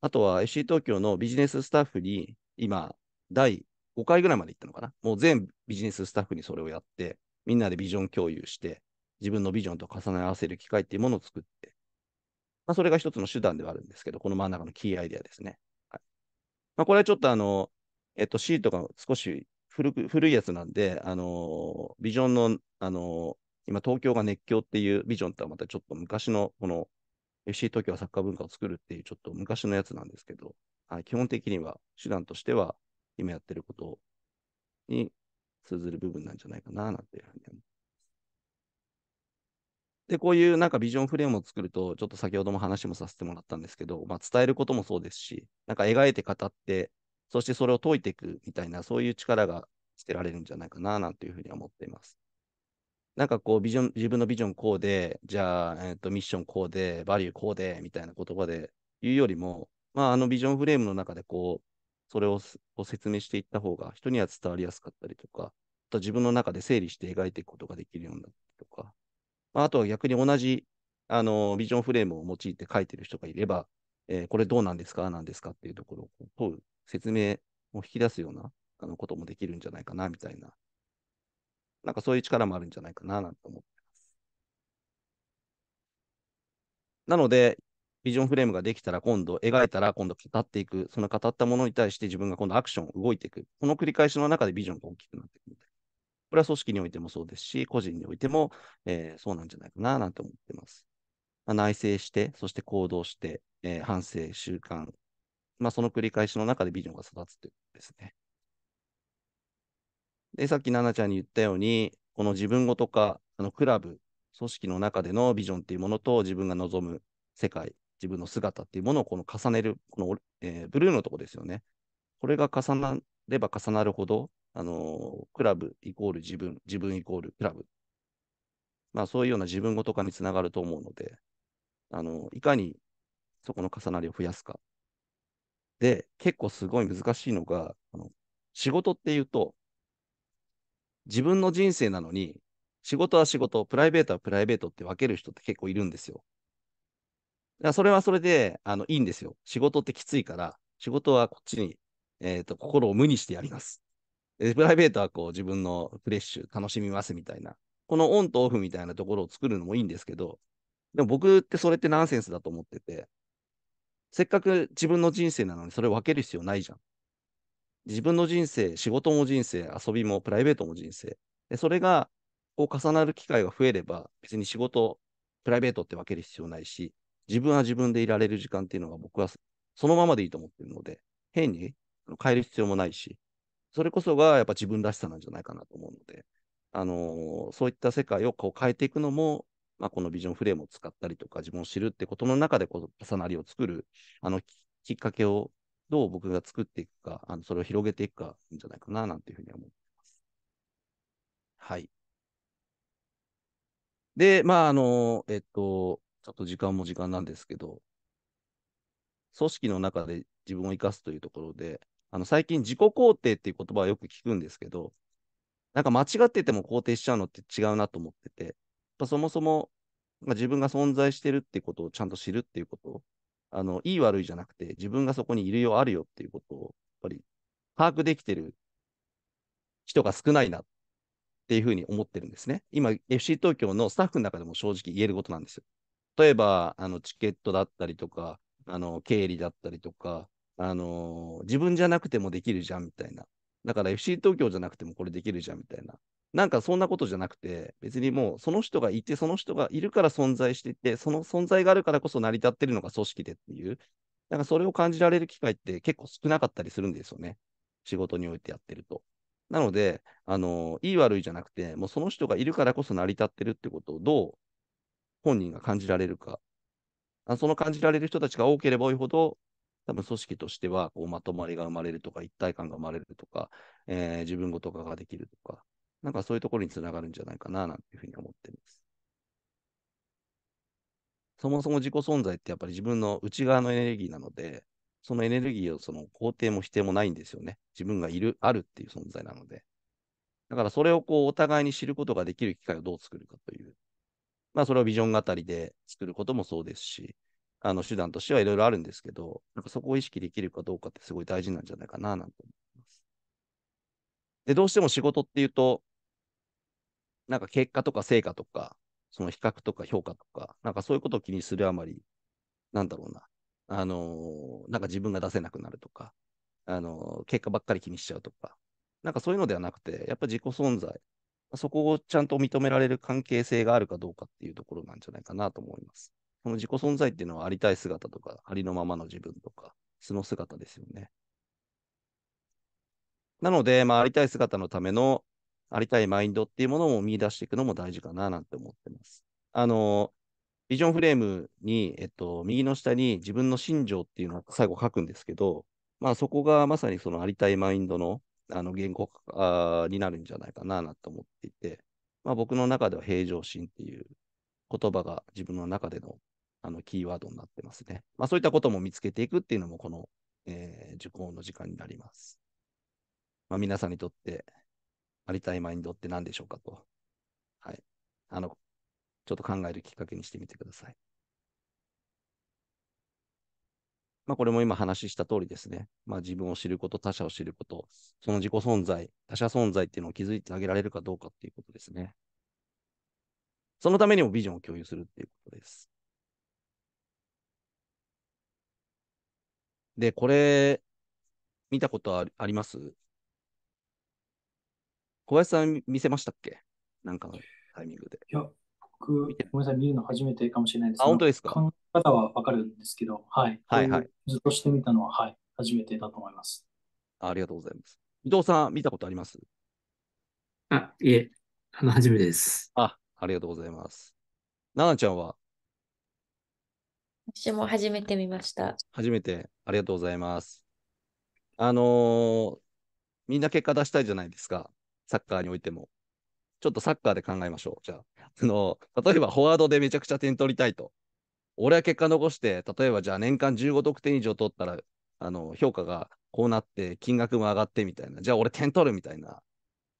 あとは FC 東京のビジネススタッフに、今、第5回ぐらいまで行ったのかな。もう全ビジネススタッフにそれをやって、みんなでビジョン共有して、自分のビジョンと重ね合わせる機会っていうものを作って、まあ、それが一つの手段ではあるんですけど、この真ん中のキーアイデアですね。はいまあ、これはちょっとあの、えっと、シートが少し古く古いやつなんで、あのビジョンの、あの今、東京が熱狂っていうビジョンとはまたちょっと昔の、この FC 東京はサッカー文化を作るっていう、ちょっと昔のやつなんですけど、はい、基本的には手段としては、今やってることに通ずる部分なんじゃないかな、なんていうふうに思で、こういうなんかビジョンフレームを作ると、ちょっと先ほども話もさせてもらったんですけど、まあ、伝えることもそうですし、なんか描いて語って、そしてそれを解いていくみたいな、そういう力が捨てられるんじゃないかな、なんていうふうに思っています。なんかこうビジョン、自分のビジョンこうで、じゃあ、えーと、ミッションこうで、バリューこうで、みたいな言葉で言うよりも、まあ、あのビジョンフレームの中でこう、それを説明していった方が人には伝わりやすかったりとか、あと自分の中で整理して描いていくことができるようになったりとか、まあ、あとは逆に同じあのビジョンフレームを用いて書いてる人がいれば、えー、これどうなんですかなんですかっていうところを問う説明を引き出すようなあのこともできるんじゃないかな、みたいな。なんかそういう力もあるんじゃないかな、なんて思ってます。なので、ビジョンフレームができたら今度描いたら今度語っていく。その語ったものに対して自分が今度アクション、動いていく。この繰り返しの中でビジョンが大きくなっていくみたいな。これは組織においてもそうですし、個人においても、えー、そうなんじゃないかな、なんて思ってます。まあ、内省して、そして行動して、えー、反省、習慣、まあ、その繰り返しの中でビジョンが育つということですね。で、さっき奈々ちゃんに言ったように、この自分ごとか、あのクラブ、組織の中でのビジョンっていうものと自分が望む世界、自分の姿っていうものをこの重ねる、この、えー、ブルーのとこですよね。これが重なれば重なるほど、あのー、クラブイコール自分、自分イコールクラブ。まあそういうような自分ごとかにつながると思うので、あのー、いかにそこの重なりを増やすかで、結構すごい難しいのが、あの仕事っていうと、自分の人生なのに、仕事は仕事、プライベートはプライベートって分ける人って結構いるんですよ。だからそれはそれであのいいんですよ。仕事ってきついから、仕事はこっちに、えーと、と心を無にしてやります。プライベートはこう自分のフレッシュ、楽しみますみたいな。このオンとオフみたいなところを作るのもいいんですけど、でも僕ってそれってナンセンスだと思ってて、せっかく自分の人生なのにそれ分ける必要ないじゃん。自分の人生、仕事も人生、遊びもプライベートも人生。でそれがこう重なる機会が増えれば、別に仕事、プライベートって分ける必要ないし、自分は自分でいられる時間っていうのが僕はそのままでいいと思ってるので、変に変える必要もないし、それこそがやっぱ自分らしさなんじゃないかなと思うので、あのー、そういった世界をこう変えていくのもまあ、このビジョンフレームを使ったりとか、自分を知るってことの中でこう、重なりを作る、あの、きっかけをどう僕が作っていくか、あのそれを広げていくか、いいんじゃないかな、なんていうふうに思ってます。はい。で、まあ、あの、えっと、ちょっと時間も時間なんですけど、組織の中で自分を生かすというところで、あの最近自己肯定っていう言葉はよく聞くんですけど、なんか間違ってても肯定しちゃうのって違うなと思ってて、そもそもまあ、自分が存在してるっていうことをちゃんと知るっていうこと、あの、いい悪いじゃなくて、自分がそこにいるよ、あるよっていうことを、やっぱり把握できてる人が少ないなっていうふうに思ってるんですね。今、FC 東京のスタッフの中でも正直言えることなんですよ。例えば、あの、チケットだったりとか、あの、経理だったりとか、あのー、自分じゃなくてもできるじゃんみたいな。だから FC 東京じゃなくてもこれできるじゃんみたいな。なんかそんなことじゃなくて、別にもうその人がいて、その人がいるから存在していて、その存在があるからこそ成り立ってるのが組織でっていう、なんかそれを感じられる機会って結構少なかったりするんですよね。仕事においてやってると。なので、あの、いい悪いじゃなくて、もうその人がいるからこそ成り立ってるってことをどう本人が感じられるか。あその感じられる人たちが多ければ多いほど、多分組織としてはこうまとまりが生まれるとか、一体感が生まれるとか、えー、自分ごと化ができるとか、なんかそういうところにつながるんじゃないかな、なんていうふうに思ってます。そもそも自己存在ってやっぱり自分の内側のエネルギーなので、そのエネルギーをその肯定も否定もないんですよね。自分がいる、あるっていう存在なので。だからそれをこうお互いに知ることができる機会をどう作るかという。まあそれをビジョン語りで作ることもそうですし、あの手段としてはいろいろあるんですけど、なんかそこを意識できるかどうかってすごい大事なんじゃないかななんて思います。で、どうしても仕事っていうと、なんか結果とか成果とか、その比較とか評価とか、なんかそういうことを気にするあまり、なんだろうな、あのー、なんか自分が出せなくなるとか、あのー、結果ばっかり気にしちゃうとか、なんかそういうのではなくて、やっぱ自己存在、そこをちゃんと認められる関係性があるかどうかっていうところなんじゃないかなと思います。その自己存在っていうのはありたい姿とか、ありのままの自分とか、素の姿ですよね。なので、まあ、ありたい姿のための、ありたいマインドっていうものを見出していくのも大事かななんて思ってます。あの、ビジョンフレームに、えっと、右の下に自分の心情っていうのを最後書くんですけど、まあそこがまさにそのありたいマインドの、あの、原稿になるんじゃないかななんて思っていて、まあ僕の中では平常心っていう言葉が自分の中でのあのキーワードになってますね。まあそういったことも見つけていくっていうのもこの、えー、受講の時間になります。まあ皆さんにとってありたいマインドって何でしょうかと。はい。あの、ちょっと考えるきっかけにしてみてください。まあ、これも今話した通りですね。まあ、自分を知ること、他者を知ること、その自己存在、他者存在っていうのを築いてあげられるかどうかっていうことですね。そのためにもビジョンを共有するっていうことです。で、これ、見たことあります小林さん見せましたっけなんかのタイミングで。いや、僕、ごめんなさい、見るの初めてかもしれないです。あ、本当ですか考え方はわかるんですけど、はい。はいはい。ずっとしてみたのは、はい、初めてだと思います。ありがとうございます。伊藤さん、見たことありますあ、いえ、あの、初めてです。あ、ありがとうございます。奈々ちゃんは私も初めて見ました。初めて、ありがとうございます。あのー、みんな結果出したいじゃないですか。サッカーにおいても。ちょっとサッカーで考えましょう。じゃあ、あの、例えばフォワードでめちゃくちゃ点取りたいと。俺は結果残して、例えばじゃあ年間15得点以上取ったら、あの、評価がこうなって、金額も上がってみたいな。じゃあ俺点取るみたいな。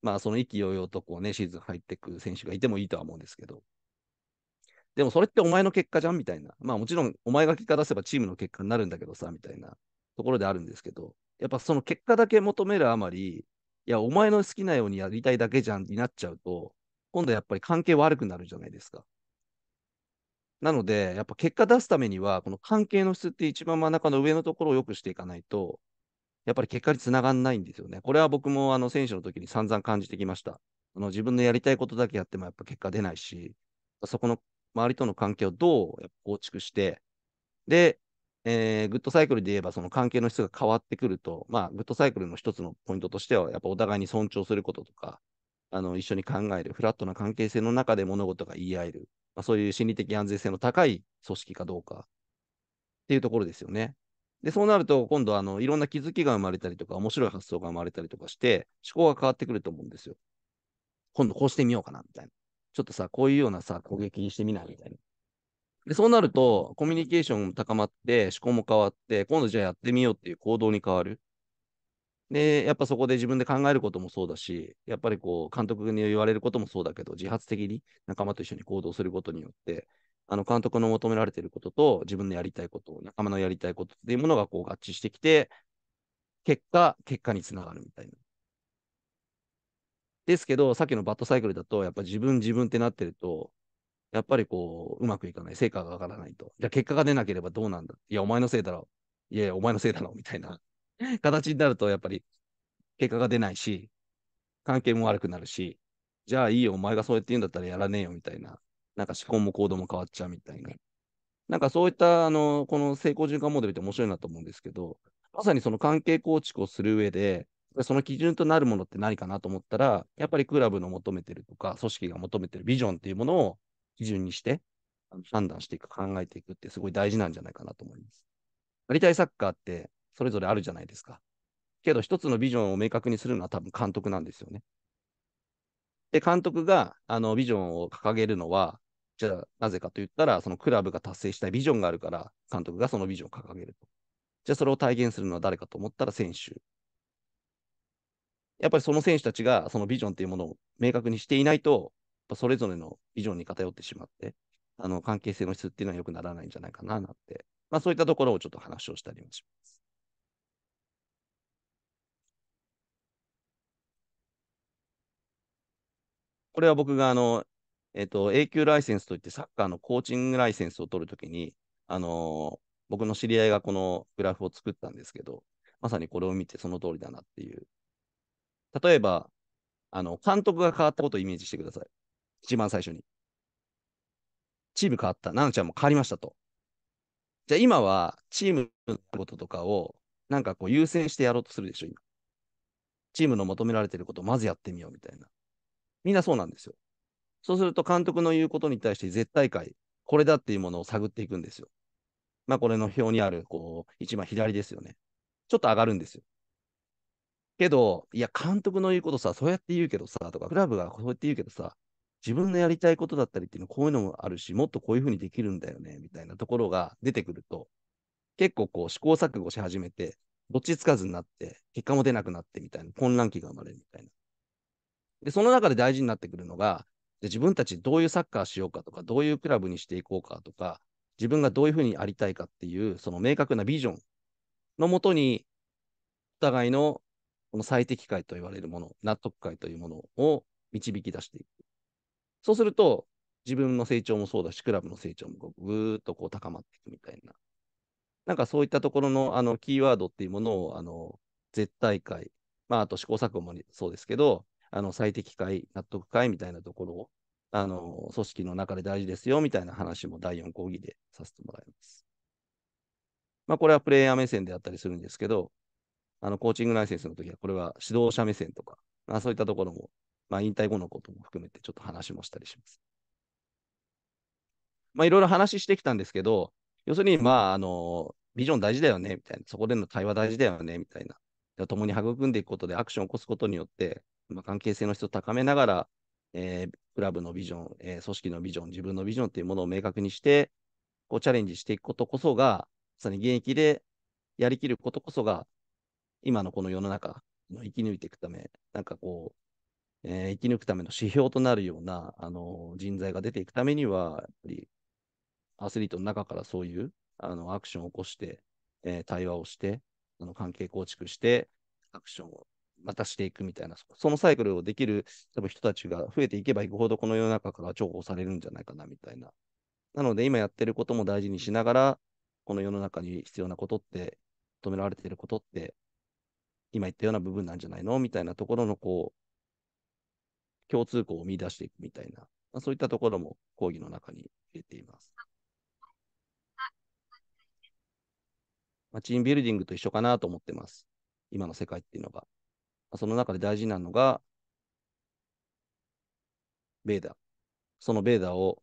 まあ、その意気揚々とこうね、シーズン入ってく選手がいてもいいとは思うんですけど。でもそれってお前の結果じゃんみたいな。まあもちろんお前が結果出せばチームの結果になるんだけどさ、みたいなところであるんですけど、やっぱその結果だけ求めるあまり、いや、お前の好きなようにやりたいだけじゃんになっちゃうと、今度やっぱり関係悪くなるじゃないですか。なので、やっぱ結果出すためには、この関係の質って一番真ん中の上のところを良くしていかないと、やっぱり結果につながんないんですよね。これは僕もあの選手の時に散々感じてきました。あの自分のやりたいことだけやってもやっぱ結果出ないし、そこの周りとの関係をどう構築して、で、えー、グッドサイクルで言えば、その関係の質が変わってくると、まあ、グッドサイクルの一つのポイントとしては、やっぱお互いに尊重することとか、あの一緒に考える、フラットな関係性の中で物事が言い合える、まあ、そういう心理的安全性の高い組織かどうかっていうところですよね。で、そうなると、今度あの、いろんな気づきが生まれたりとか、面白い発想が生まれたりとかして、思考が変わってくると思うんですよ。今度こうしてみようかな、みたいな。ちょっとさ、こういうようなさ、攻撃してみないみたいな。で、そうなると、コミュニケーションも高まって、思考も変わって、今度じゃあやってみようっていう行動に変わる。で、やっぱそこで自分で考えることもそうだし、やっぱりこう、監督に言われることもそうだけど、自発的に仲間と一緒に行動することによって、あの、監督の求められていることと、自分のやりたいこと、仲間のやりたいことっていうものがこう合致してきて、結果、結果につながるみたいな。ですけど、さっきのバッドサイクルだと、やっぱ自分、自分ってなってると、やっぱりこう、うまくいかない、成果が上がらないと。じゃあ結果が出なければどうなんだいや、お前のせいだろ。いやいや、お前のせいだろ、みたいな 形になると、やっぱり結果が出ないし、関係も悪くなるし、じゃあいいよ、お前がそうやって言うんだったらやらねえよ、みたいな。なんか思考も行動も変わっちゃうみたいな。なんかそういった、あの、この成功循環モデルって面白いなと思うんですけど、まさにその関係構築をする上で、その基準となるものって何かなと思ったら、やっぱりクラブの求めてるとか、組織が求めてるビジョンっていうものを基準にして、判断していく、考えていくってすごい大事なんじゃないかなと思います。やりたいサッカーってそれぞれあるじゃないですか。けど一つのビジョンを明確にするのは多分監督なんですよね。で、監督があのビジョンを掲げるのは、じゃあなぜかと言ったら、そのクラブが達成したいビジョンがあるから、監督がそのビジョンを掲げると。じゃあそれを体現するのは誰かと思ったら選手。やっぱりその選手たちがそのビジョンというものを明確にしていないと、ぱそれぞれのビジョンに偏ってしまって、あの関係性の質っていうのは良くならないんじゃないかななんて、まあ、そういったところをちょっと話をしたりもします。これは僕があの、えっ、ー、と、永久ライセンスといってサッカーのコーチングライセンスを取るときに、あのー、僕の知り合いがこのグラフを作ったんですけど、まさにこれを見てその通りだなっていう。例えば、あの、監督が変わったことをイメージしてください。一番最初に。チーム変わった。な々ちゃんも変わりましたと。じゃあ今は、チームのこととかを、なんかこう優先してやろうとするでしょ、今。チームの求められてることをまずやってみようみたいな。みんなそうなんですよ。そうすると監督の言うことに対して絶対解、これだっていうものを探っていくんですよ。まあこれの表にある、こう、一番左ですよね。ちょっと上がるんですよ。けど、いや、監督の言うことさ、そうやって言うけどさ、とか、クラブがそうやって言うけどさ、自分のやりたいことだったりっていうの、はこういうのもあるし、もっとこういうふうにできるんだよね、みたいなところが出てくると、結構こう試行錯誤し始めて、どっちつかずになって、結果も出なくなってみたいな、混乱期が生まれるみたいな。で、その中で大事になってくるのが、で自分たちどういうサッカーしようかとか、どういうクラブにしていこうかとか、自分がどういうふうにありたいかっていう、その明確なビジョンのもとに、お互いのこの最適解と言われるもの、納得解というものを導き出していく。そうすると、自分の成長もそうだし、クラブの成長もこうぐーっとこう高まっていくみたいな。なんかそういったところのあのキーワードっていうものを、あの絶対解、まあ、あと試行錯誤もそうですけど、あの最適解、納得解みたいなところを、あの組織の中で大事ですよみたいな話も第4講義でさせてもらいます。まあ、これはプレイヤー目線であったりするんですけど、あのコーチングライセンスの時は、これは指導者目線とか、まあ、そういったところもまあ、引退後のことも含めてちょっと話もしたりします。まあ、いろいろ話してきたんですけど、要するに、まあ、あの、ビジョン大事だよね、みたいな、そこでの対話大事だよね、みたいな。共に育んでいくことでアクションを起こすことによって、まあ、関係性の質を高めながら、えー、クラブのビジョン、えー、組織のビジョン、自分のビジョンっていうものを明確にして、こうチャレンジしていくことこそが、その現役でやりきることこそが、今のこの世の中の生き抜いていくため、なんかこう、えー、生き抜くための指標となるような、あの人材が出ていくためには、やっぱりアスリートの中からそういうあのアクションを起こして、えー、対話をして、あの関係構築して、アクションをまたしていくみたいな、そのサイクルをできる多分人たちが増えていけばいくほど、この世の中から重宝されるんじゃないかなみたいな。なので、今やってることも大事にしながら、この世の中に必要なことって、求められていることって、今言ったような部分なんじゃないのみたいなところの、こう、共通項を見出していくみたいな、まあ、そういったところも講義の中に入れています。まあ、チームビルディングと一緒かなと思ってます。今の世界っていうのが。まあ、その中で大事なのが、ベーダ。ー。そのベーダーを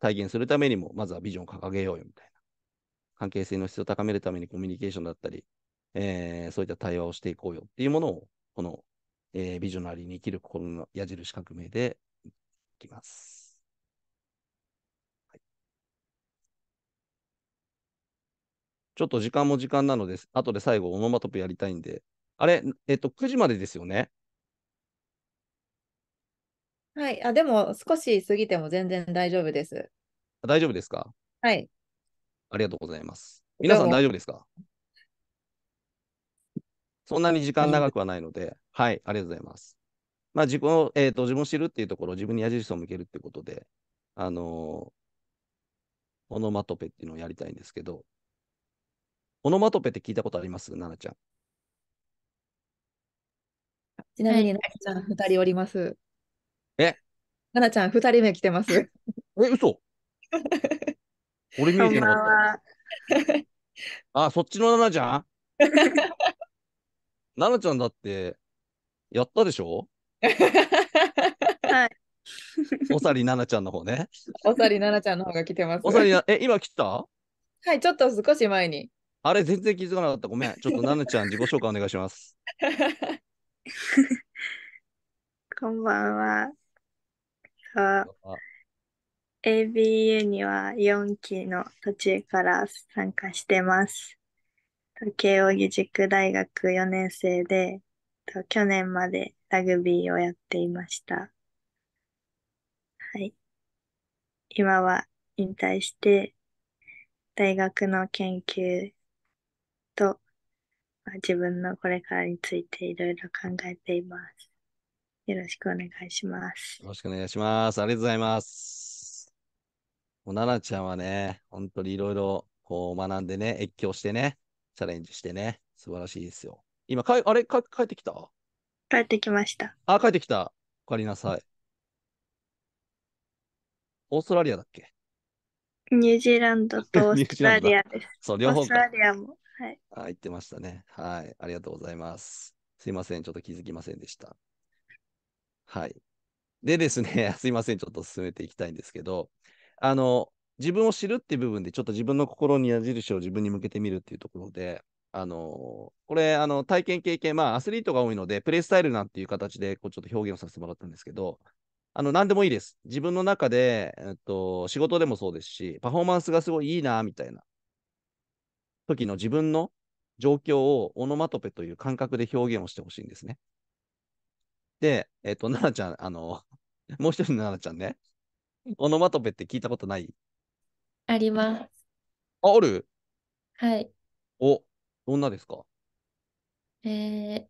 体現するためにも、まずはビジョンを掲げようよみたいな。関係性の質を高めるためにコミュニケーションだったり、えー、そういった対話をしていこうよっていうものを、このえー、ビジョナリーに生きる心の矢印革命でいきます。はい、ちょっと時間も時間なのです。後で最後、オノマトペやりたいんで。あれ、えっと、9時までですよね。はい。あ、でも、少し過ぎても全然大丈夫です。大丈夫ですかはい。ありがとうございます。皆さん大丈夫ですかそんなに時間長くはないので、はい、ありがとうございます。まあ、自分を、えっ、ー、と、自分を知るっていうところ、自分に矢印を向けるっていうことで、あのー、オノマトペっていうのをやりたいんですけど、オノマトペって聞いたことあります奈々ちゃん。ちなみに、奈々ちゃん2人おります。え奈々ちゃん2人目来てます。え、嘘俺見えてなかった。あ、そっちの奈々ちゃん 奈々ちゃんだって、やったでしょはい。おさりななちゃんの方ね。おさりななちゃんの方が来てます。おさりえ、今来たはい、ちょっと少し前に。あれ、全然気づかなかった。ごめん。ちょっとななちゃん、自己紹介お願いします。こんばんは。ABU には4期の途中から参加してます。慶應義塾大学4年生で、去年までラグビーをやっていました。はい。今は引退して、大学の研究と、まあ、自分のこれからについていろいろ考えています。よろしくお願いします。よろしくお願いします。ありがとうございます。お奈々ちゃんはね、本当にいろいろこう学んでね、越境してね、チャレンジしてね。素晴らしいですよ。今、かあれか、帰ってきた帰ってきました。あ、帰ってきた。お帰りなさい。オーストラリアだっけニュージーランドと オーストラリアです。そう、両方。オーストラリアも。はい。あ、言ってましたね。はい。ありがとうございます。すいません。ちょっと気づきませんでした。はい。でですね、すいません。ちょっと進めていきたいんですけど、あの、自分を知るっていう部分で、ちょっと自分の心に矢印を自分に向けてみるっていうところで、あのこれ、あの、体験経験、まあ、アスリートが多いので、プレイスタイルなんていう形で、こう、ちょっと表現をさせてもらったんですけど、あの、何でもいいです。自分の中で、えっと、仕事でもそうですし、パフォーマンスがすごいいいな、みたいな、時の自分の状況をオノマトペという感覚で表現をしてほしいんですね。で、えっと、奈々ちゃん、あの、もう一人の奈々ちゃんね、オノマトペって聞いたことないあります。あ、あるはい。お、どんなですかえー、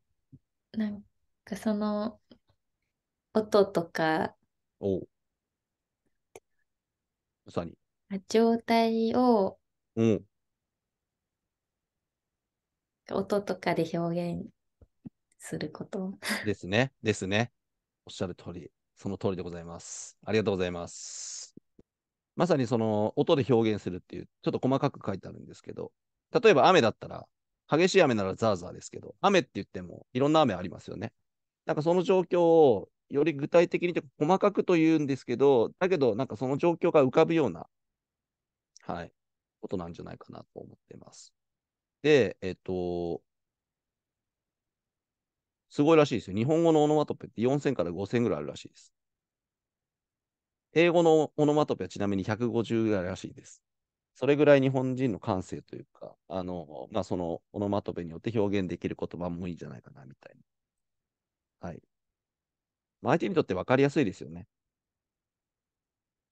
なんかその音とか、お、まさに。状態をうん。音とかで表現すること。ですね。ですね。おっしゃる通り。その通りでございます。ありがとうございます。まさにその音で表現するっていう、ちょっと細かく書いてあるんですけど、例えば雨だったら、激しい雨ならザーザーですけど、雨って言ってもいろんな雨ありますよね。なんかその状況をより具体的に細かくと言うんですけど、だけどなんかその状況が浮かぶような、はい、ことなんじゃないかなと思ってます。で、えっと、すごいらしいですよ。日本語のオノマトペって4000から5000ぐらいあるらしいです。英語のオノマトペはちなみに150ぐらいらしいです。それぐらい日本人の感性というか、あの、まあ、そのオノマトペによって表現できる言葉もいいんじゃないかな、みたいな。はい。まあ、相手にとって分かりやすいですよね。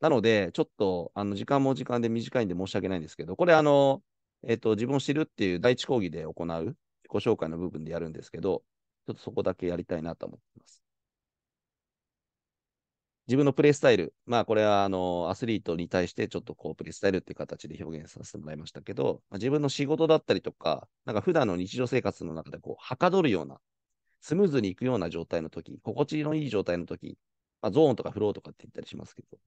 なので、ちょっと、あの、時間も時間で短いんで申し訳ないんですけど、これ、あの、えっ、ー、と、自分を知るっていう第一講義で行う、自己紹介の部分でやるんですけど、ちょっとそこだけやりたいなと思ってます。自分のプレイスタイル、まあこれはあのアスリートに対してちょっとこうプレスタイルっていう形で表現させてもらいましたけど、まあ、自分の仕事だったりとか、なんか普段の日常生活の中でこうはかどるような、スムーズにいくような状態の時、心地のいい状態の時、まあ、ゾーンとかフローとかって言ったりしますけど、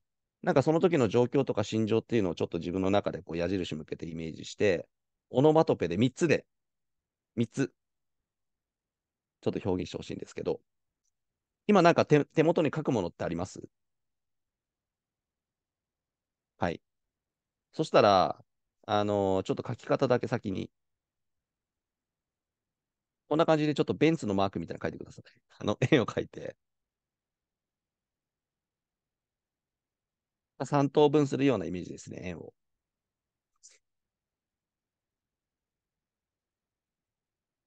なんかその時の状況とか心情っていうのをちょっと自分の中でこう矢印向けてイメージして、オノマトペで3つで、3つ、ちょっと表現してほしいんですけど、今なんか手手元に書くものってありますはい。そしたら、あのーちょっと書き方だけ先に、こんな感じでちょっとベンツのマークみたいなの書いてください。あの、円を書いて、3等分するようなイメージですね、円を。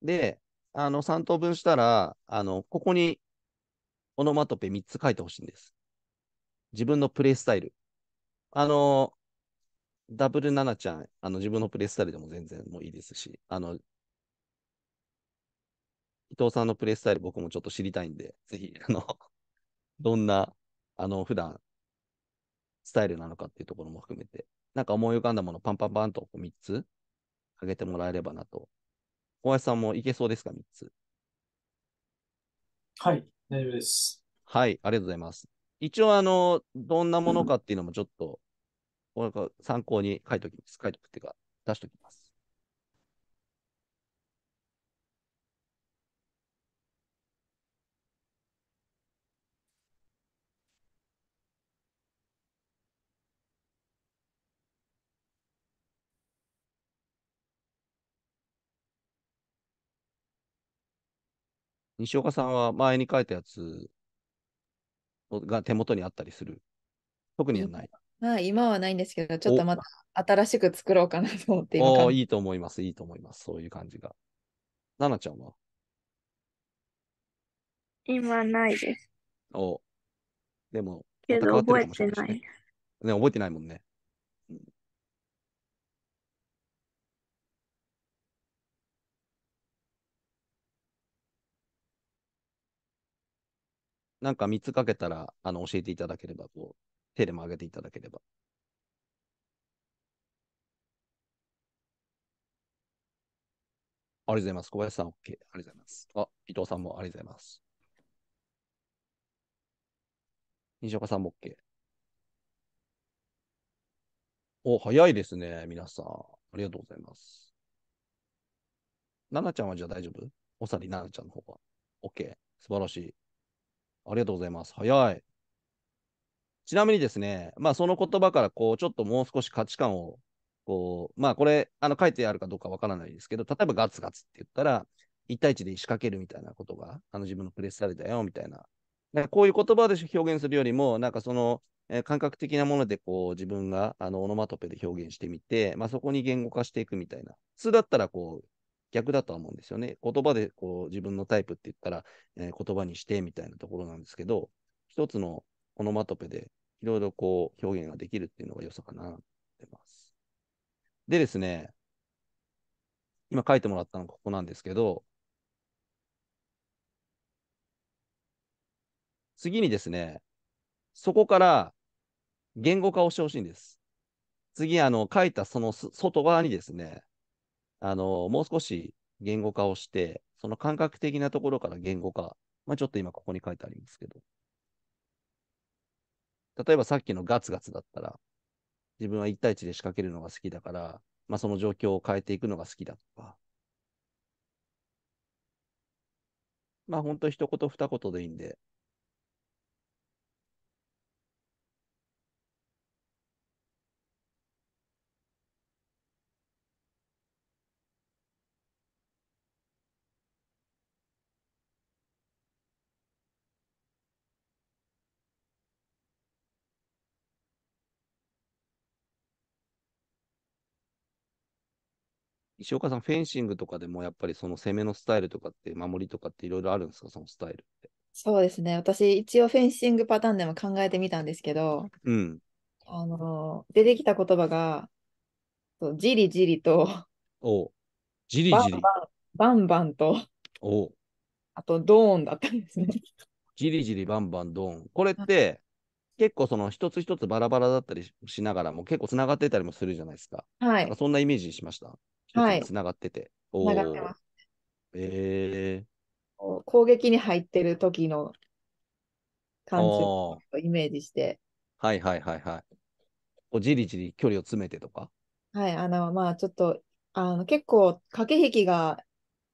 で、あの、3等分したら、あの、ここにオノマトペ3つ書いてほしいんです。自分のプレイスタイル。あの、ダブルナナちゃん、あの自分のプレイスタイルでも全然もういいですし、あの、伊藤さんのプレイスタイル僕もちょっと知りたいんで、ぜひ、あの、どんな、あの、普段、スタイルなのかっていうところも含めて、なんか思い浮かんだものパンパンパンと3つあげてもらえればなと。小林さんもいけそうですか、3つ。はい。大丈夫です。はい、ありがとうございます。一応、あの、どんなものかっていうのもちょっと、うん、参考に書いておきます。書いておくっていうか、出しておきます。西岡さんは前に書いたやつが手元にあったりする。特にはない。まあ今はないんですけど、ちょっとまた新しく作ろうかなと思っていいと思います、いいと思います。そういう感じが。ななちゃんは今ないです。おでも、けど覚えてない。ね、覚えてないもんね。なんか3つかけたら、あの、教えていただければと、手でも上げていただければ。ありがとうございます。小林さん、OK。ありがとうございます。あ、伊藤さんもありがとうございます。西岡さんも OK。お、早いですね、皆さん。ありがとうございます。奈々ちゃんはじゃあ大丈夫おさり奈々ちゃんの方は。OK。素晴らしい。ありがとうございます。早い。ちなみにですね、まあ、その言葉から、こう、ちょっともう少し価値観を、こう、まあ、これ、あの、書いてあるかどうかわからないですけど、例えばガツガツって言ったら、1対1で仕掛けるみたいなことが、あの、自分のプレスされたよ、みたいな。こういう言葉で表現するよりも、なんかその、えー、感覚的なもので、こう、自分が、あの、オノマトペで表現してみて、まあ、そこに言語化していくみたいな。普通だったら、こう、逆だと思うんですよね。言葉でこう自分のタイプって言ったら、えー、言葉にしてみたいなところなんですけど、一つのオノマトペでいろいろこう表現ができるっていうのが良さかなってます。でですね、今書いてもらったのがここなんですけど、次にですね、そこから言語化をしてほしいんです。次、あの、書いたその外側にですね、あの、もう少し言語化をして、その感覚的なところから言語化。まあ、ちょっと今ここに書いてありますけど。例えばさっきのガツガツだったら、自分は1対1で仕掛けるのが好きだから、まあ、その状況を変えていくのが好きだとか。まあ、本当一言二言でいいんで、石岡さん、フェンシングとかでもやっぱりその攻めのスタイルとかって、守りとかっていろいろあるんですか、そのスタイルって。そうですね、私、一応フェンシングパターンでも考えてみたんですけど、うん、あの出てきた言葉が、じりじりと、おじりじりバンバンと、おあとドーンだったんですね。じりじりバンバンドーン。これって、結構その一つ一つバラバラだったりしながらも結構つながってたりもするじゃないですか。はい。そんなイメージしました。はい。つながってて。つながってます。えー、攻撃に入ってる時の感じをイメージして。はいはいはいはい。こうじりじり距離を詰めてとか。はい、あの、まあちょっと、あの結構駆け引きが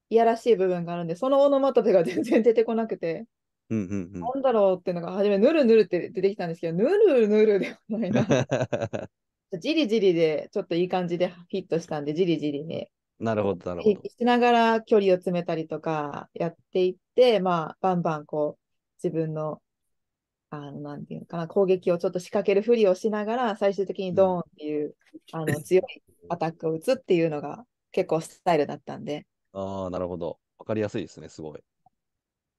いやらしい部分があるんで、そのオノマトペが全然出てこなくて。うんうんうん、なんだろうっていうのが初めぬるぬるって出てきたんですけどぬるぬるではないな。じりじりでちょっといい感じでフィットしたんでじりじりね。なるほどなるほど。しながら距離を詰めたりとかやっていってまあバンバンこう自分のあの、なんていうかな、攻撃をちょっと仕掛けるふりをしながら、最終的にドーンっていう、うん、あの強いアタックを打つっていうのが結構スタイルだったんで。ああ、なるほど。わかりやすいですね、すごい。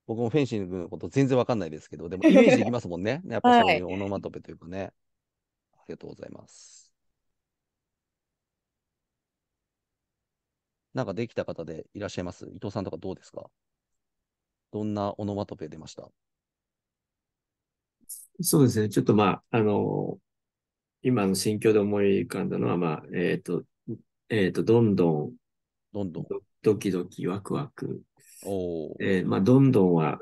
僕もフェンシングのこと全然わかんないですけど、でも イメージできますもんね。やっぱそういうオノマトペというかね。はい、ありがとうございます。なんかできた方でいらっしゃいます伊藤さんとかどうですかどんなオノマトペ出ましたそうですね。ちょっとまあ、あのー、今の心境で思い浮かんだのは、まあ、えっ、ー、と、えっ、ー、と、どんどんどんどん。ドキドキワクワク。おえー、まあ、どんどんは、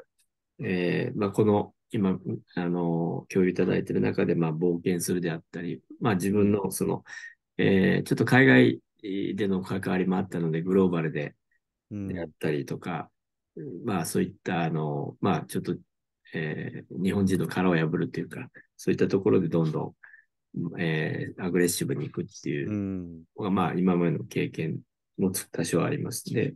えーまあ、この今、あの、共有いただいている中で、まあ、冒険するであったり、まあ、自分の、その、えー、ちょっと海外での関わりもあったので、グローバルで、であったりとか、うん、まあ、そういった、あの、まあ、ちょっと、えー、日本人の殻を破るというか、そういったところでどんどん、えー、アグレッシブにいくっていう、うん、まあ、今までの経験持つ多少ありますので、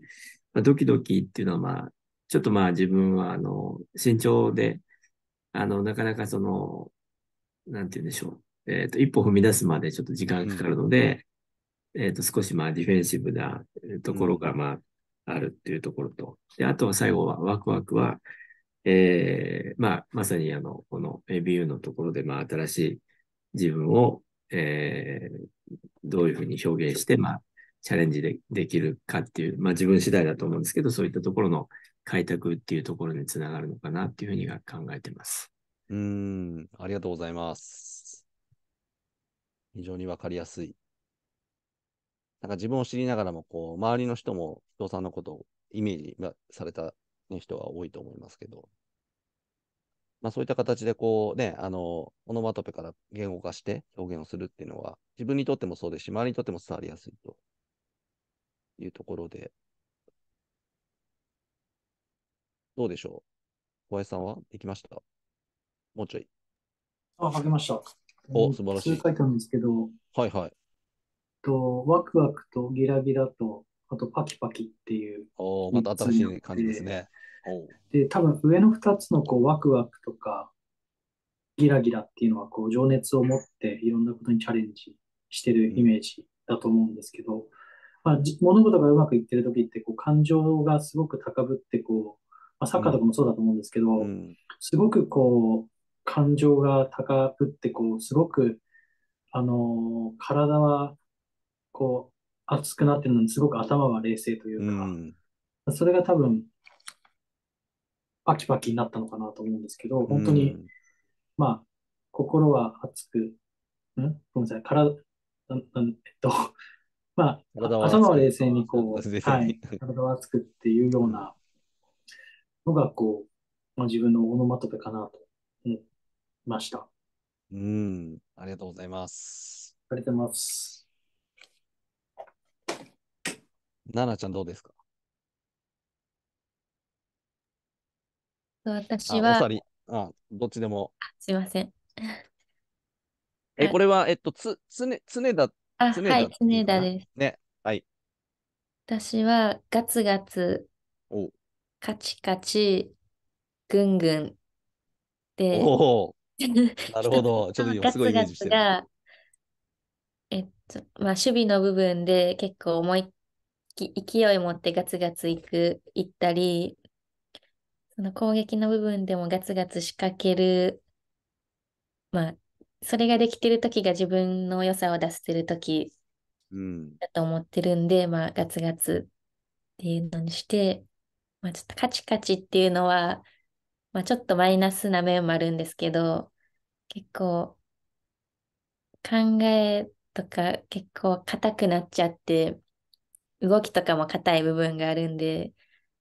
まあ、ドキドキっていうのは、まあ、ちょっとまあ自分は、あの、慎重で、あの、なかなかその、なんて言うんでしょう。えっ、ー、と、一歩踏み出すまでちょっと時間がかかるので、うん、えっ、ー、と、少しまあディフェンシブなところがまあ、あるっていうところと、で、あとは最後はワクワクは、えー、まあ、まさにあの、この ABU のところで、まあ、新しい自分を、えー、どういうふうに表現して、まあ、チャレンジでできるかっていう、まあ自分次第だと思うんですけど、そういったところの開拓っていうところにつながるのかなっていうふうには考えてます。うん、ありがとうございます。非常にわかりやすい。なんか自分を知りながらも、こう、周りの人も、伊藤さんのことをイメージされた、ね、人は多いと思いますけど、まあそういった形で、こうね、あの、オノマトペから言語化して表現をするっていうのは、自分にとってもそうですし、周りにとっても伝わりやすいというところで、どうでしょう小林さんはできましたもうちょい。あ、書けました。お、素晴らしい。書いたんですけど、はいはい。と、ワクワクとギラギラと、あとパキパキっていう。おまた新しい感じですね。で、多分上の2つのこうワクワクとか、ギラギラっていうのはこう情熱を持っていろんなことにチャレンジしてるイメージだと思うんですけど、まあ、物事がうまくいってる時ってこう感情がすごく高ぶってこう、まあ、サッカーとかもそうだと思うんですけど、うん、すごくこう感情が高ぶってこうすごくあのー、体はこう熱くなってるのにすごく頭は冷静というか、うん、それが多分パキパキになったのかなと思うんですけど本当に、うん、まあ心は熱くんごめんなさい体えっとまあ、頭は冷静にこう、はい、体は熱くっていうようなのが、こう、まあ、自分のオノマトペかなと思いました。うん、ありがとうございます。ありがとうございます。奈々ちゃんどうですか私は。あどっちでも。すいません。え、これは、えっと、つ、つね、常だあ、常は田い、常でいいか田です。ね。はい。私はガツガツ、おカチカチ、ぐんぐんで、おー、なるほど。ちょっと今ガすごツいイメーガジしツてる。が、えっと、まあ、守備の部分で結構思いき、勢い持ってガツガツいく、行ったり、その攻撃の部分でもガツガツ仕掛ける、まあ、それができてる時が自分の良さを出してる時だと思ってるんで、うん、まあガツガツっていうのにして、まあ、ちょっとカチカチっていうのは、まあ、ちょっとマイナスな面もあるんですけど結構考えとか結構硬くなっちゃって動きとかも硬い部分があるんで、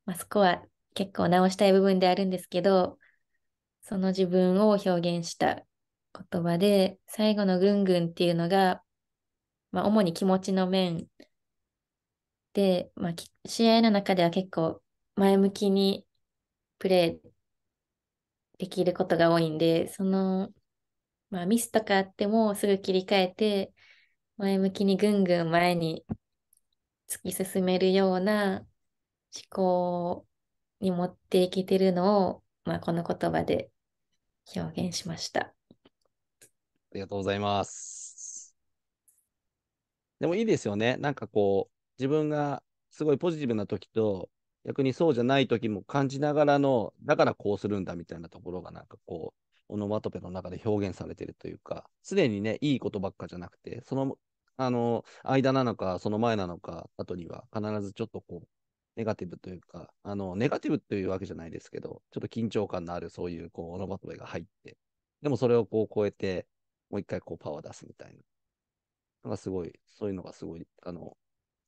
まあ、そこは結構直したい部分であるんですけどその自分を表現した言葉で、最後のぐんぐんっていうのが、まあ、主に気持ちの面で、まあ、試合の中では結構前向きにプレーできることが多いんで、その、まあ、ミスとかあってもすぐ切り替えて、前向きにぐんぐん前に突き進めるような思考に持っていけてるのを、まあ、この言葉で表現しました。ありがとうございます。でもいいですよね。なんかこう、自分がすごいポジティブな時と、逆にそうじゃない時も感じながらの、だからこうするんだみたいなところが、なんかこう、オノマトペの中で表現されてるというか、常にね、いいことばっかじゃなくて、その、あの、間なのか、その前なのか、後には必ずちょっとこう、ネガティブというか、あの、ネガティブというわけじゃないですけど、ちょっと緊張感のあるそういう、こう、オノマトペが入って、でもそれをこう超えて、もう一回こうパワー出すみたいな。なんかすごい、そういうのがすごい、あの、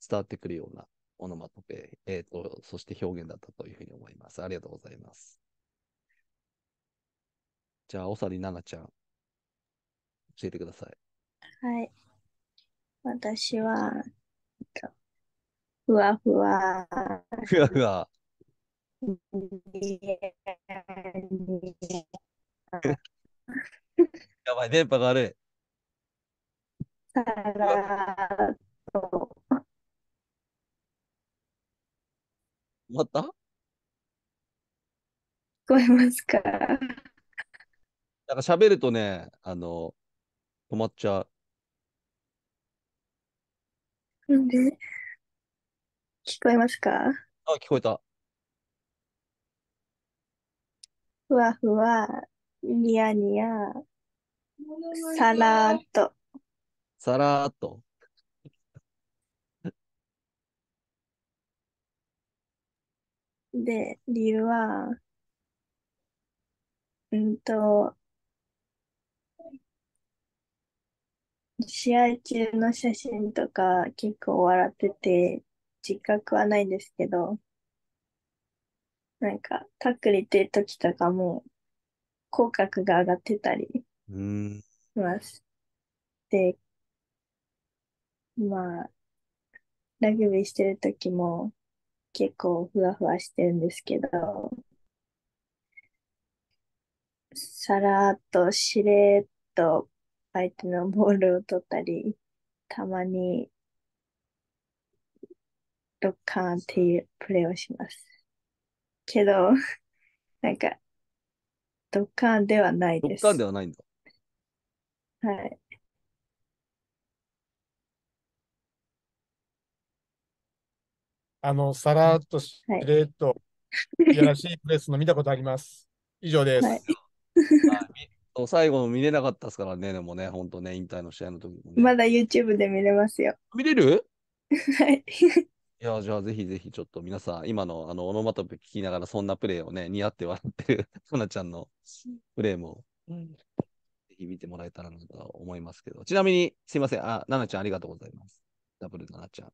伝わってくるようなオノマトペ、えーと、そして表現だったというふうに思います。ありがとうございます。じゃあ、おさりななちゃん、教えてください。はい。私は、ふわふわ。ふわふわ。やばい、電波が悪い。さらっまった聞こえますかなんか喋るとね、あの、止まっちゃう。なんで聞こえますかあ、聞こえた。ふわふわ、にやにや。さらーっと。さらーっと。で、理由は、うんと、試合中の写真とか結構笑ってて、自覚はないんですけど、なんか、タックルってる時とかも、口角が上がってたり、うん。す。で、まあ、ラグビーしてる時も結構ふわふわしてるんですけど、さらっとしれっと相手のボールを取ったり、たまにドッカーンっていうプレーをします。けど、なんか、ドッカーンではないです。ドッカーンではないんだ。はい。あの、さらっとしはれっと、いやらしいプレスの見たことあります。以上です。最後の見れなかったですからね、でもね、本当ね、引退の試合の時もね。まだ YouTube で見れますよ。見れるはい。いや、じゃあぜひぜひちょっと皆さん、今のあのオノマトペ聞きながら、そんなプレーをね、似合って笑ってる、そなちゃんのプレーも、うんひ見てもらえたらなと思いますけど。ちなみに、すいません。あ、ななちゃんありがとうございます。ダブルななちゃん。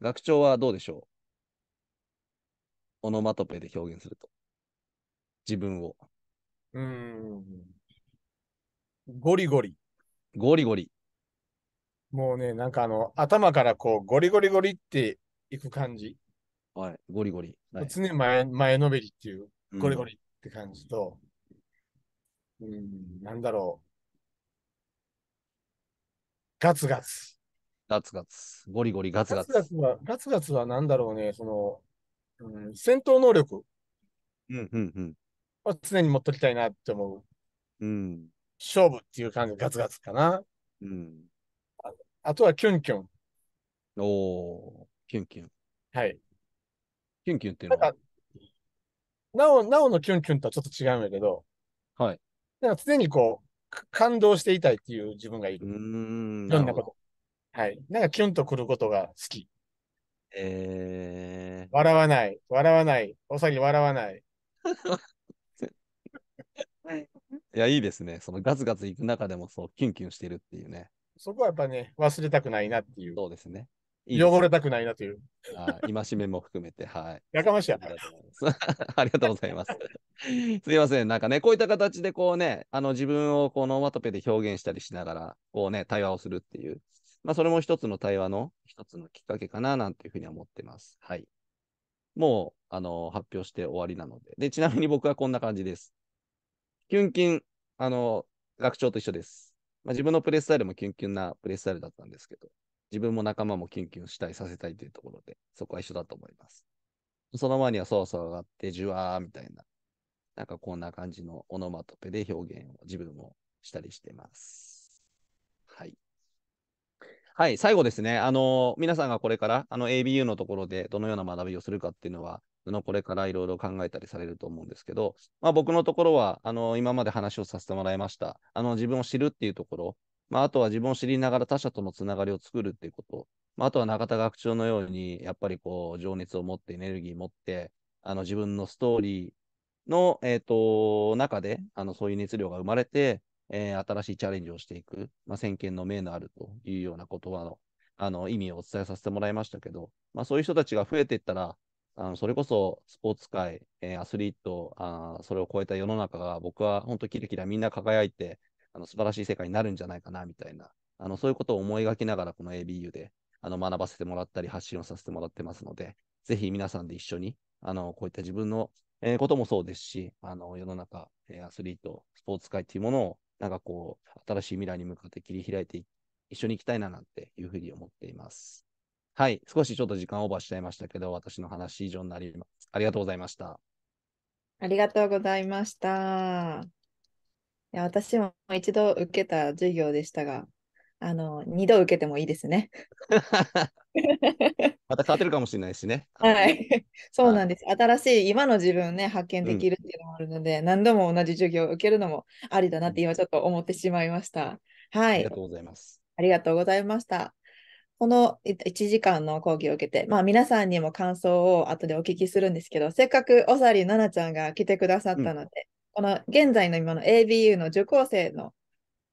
学長はどうでしょうオノマトペで表現すると。自分を。うん。ゴリゴリ。ゴリゴリ。もうね、なんかあの、頭からこう、ゴリゴリゴリっていく感じ。はい、ゴリゴリ。はい、常前前のめりっていう、ゴリゴリって感じと、うん、なんだろう。ガツガツ。ガツガツ。ゴリゴリガツガツ。ガツガツは、ガツガツはなんだろうね、その、うん、戦闘能力。うんうんうん。は常に持っときたいなって思う。うん。勝負っていう感じガツガツかな。うん。ああとはキュンキュン。おお、キュンキュン。はい。キュンキュンっていうのはなお、なおのキュンキュンとはちょっと違うんだけど。はい。だから常にこう、感動していたいっていう自分がいる。うん。いろんなこと。はい。なんかキュンとくることが好き。えー、笑わない、笑わない、おさぎ笑わない。いや、いいですね。そのガツガツいく中でも、そう、キュンキュンしてるっていうね。そこはやっぱね、忘れたくないなっていう。そうですね。汚れたくないなという。戒めも含めて、はい。やかましいや。ありがとうございます。すいません。なんかね、こういった形でこうね、あの自分をこのワトペで表現したりしながら、こうね、対話をするっていう。まあ、それも一つの対話の一つのきっかけかな、なんていうふうに思ってます。はい。もう、あの、発表して終わりなので。で、ちなみに僕はこんな感じです。キュンキュン、あの、学長と一緒です。まあ、自分のプレイスタイルもキュンキュンなプレイスタイルだったんですけど、自分も仲間もキュンキュンしたい、させたいというところで、そこは一緒だと思います。その前にはそわそわがあって、じゅわーみたいな、なんかこんな感じのオノマトペで表現を自分もしたりしてます。はい。はい、最後ですね。あの、皆さんがこれから、あの ABU のところでどのような学びをするかっていうのは、のこれからいろいろ考えたりされると思うんですけど、まあ、僕のところは、あの、今まで話をさせてもらいました。あの、自分を知るっていうところまあ、あとは自分を知りながら他者とのつながりを作るっていうこと、まあ、あとは中田学長のように、やっぱりこう、情熱を持って、エネルギーを持って、あの自分のストーリーの、えーと、中であのそういう熱量が生まれて、えー、新しいチャレンジをしていく、まあ、先見の明のあるというような言葉のあの意味をお伝えさせてもらいましたけど、まあ、そういう人たちが増えていったら、あのそれこそスポーツ界、えー、アスリートあ、それを超えた世の中が僕は本当キラキラみんな輝いて、あの素晴らしい世界になるんじゃないかなみたいな、あのそういうことを思いがきながら、この ABU であの学ばせてもらったり、発信をさせてもらってますので、ぜひ皆さんで一緒に、あのこういった自分の、えー、こともそうですし、あの世の中、えー、アスリート、スポーツ界というものを、なんかこう、新しい未来に向かって切り開いて一緒に行きたいななんていうふうに思っています。はい、少しちょっと時間オーバーしちゃいましたけど、私の話以上になります。ありがとうございました。ありがとうございました。いや私も一度受けた授業でしたが、あの二度受けてもいいですね。また変わってるかもしれないしね。はい、そうなんです。新しい今の自分ね発見できるっていうのもあるので、うん、何度も同じ授業を受けるのもありだなって今ちょっと思ってしまいました。はい。ありがとうございます。ありがとうございました。この1時間の講義を受けて、まあ、皆さんにも感想を後でお聞きするんですけど、せっかくおさりななちゃんが来てくださったので、この現在の今の ABU の受講生の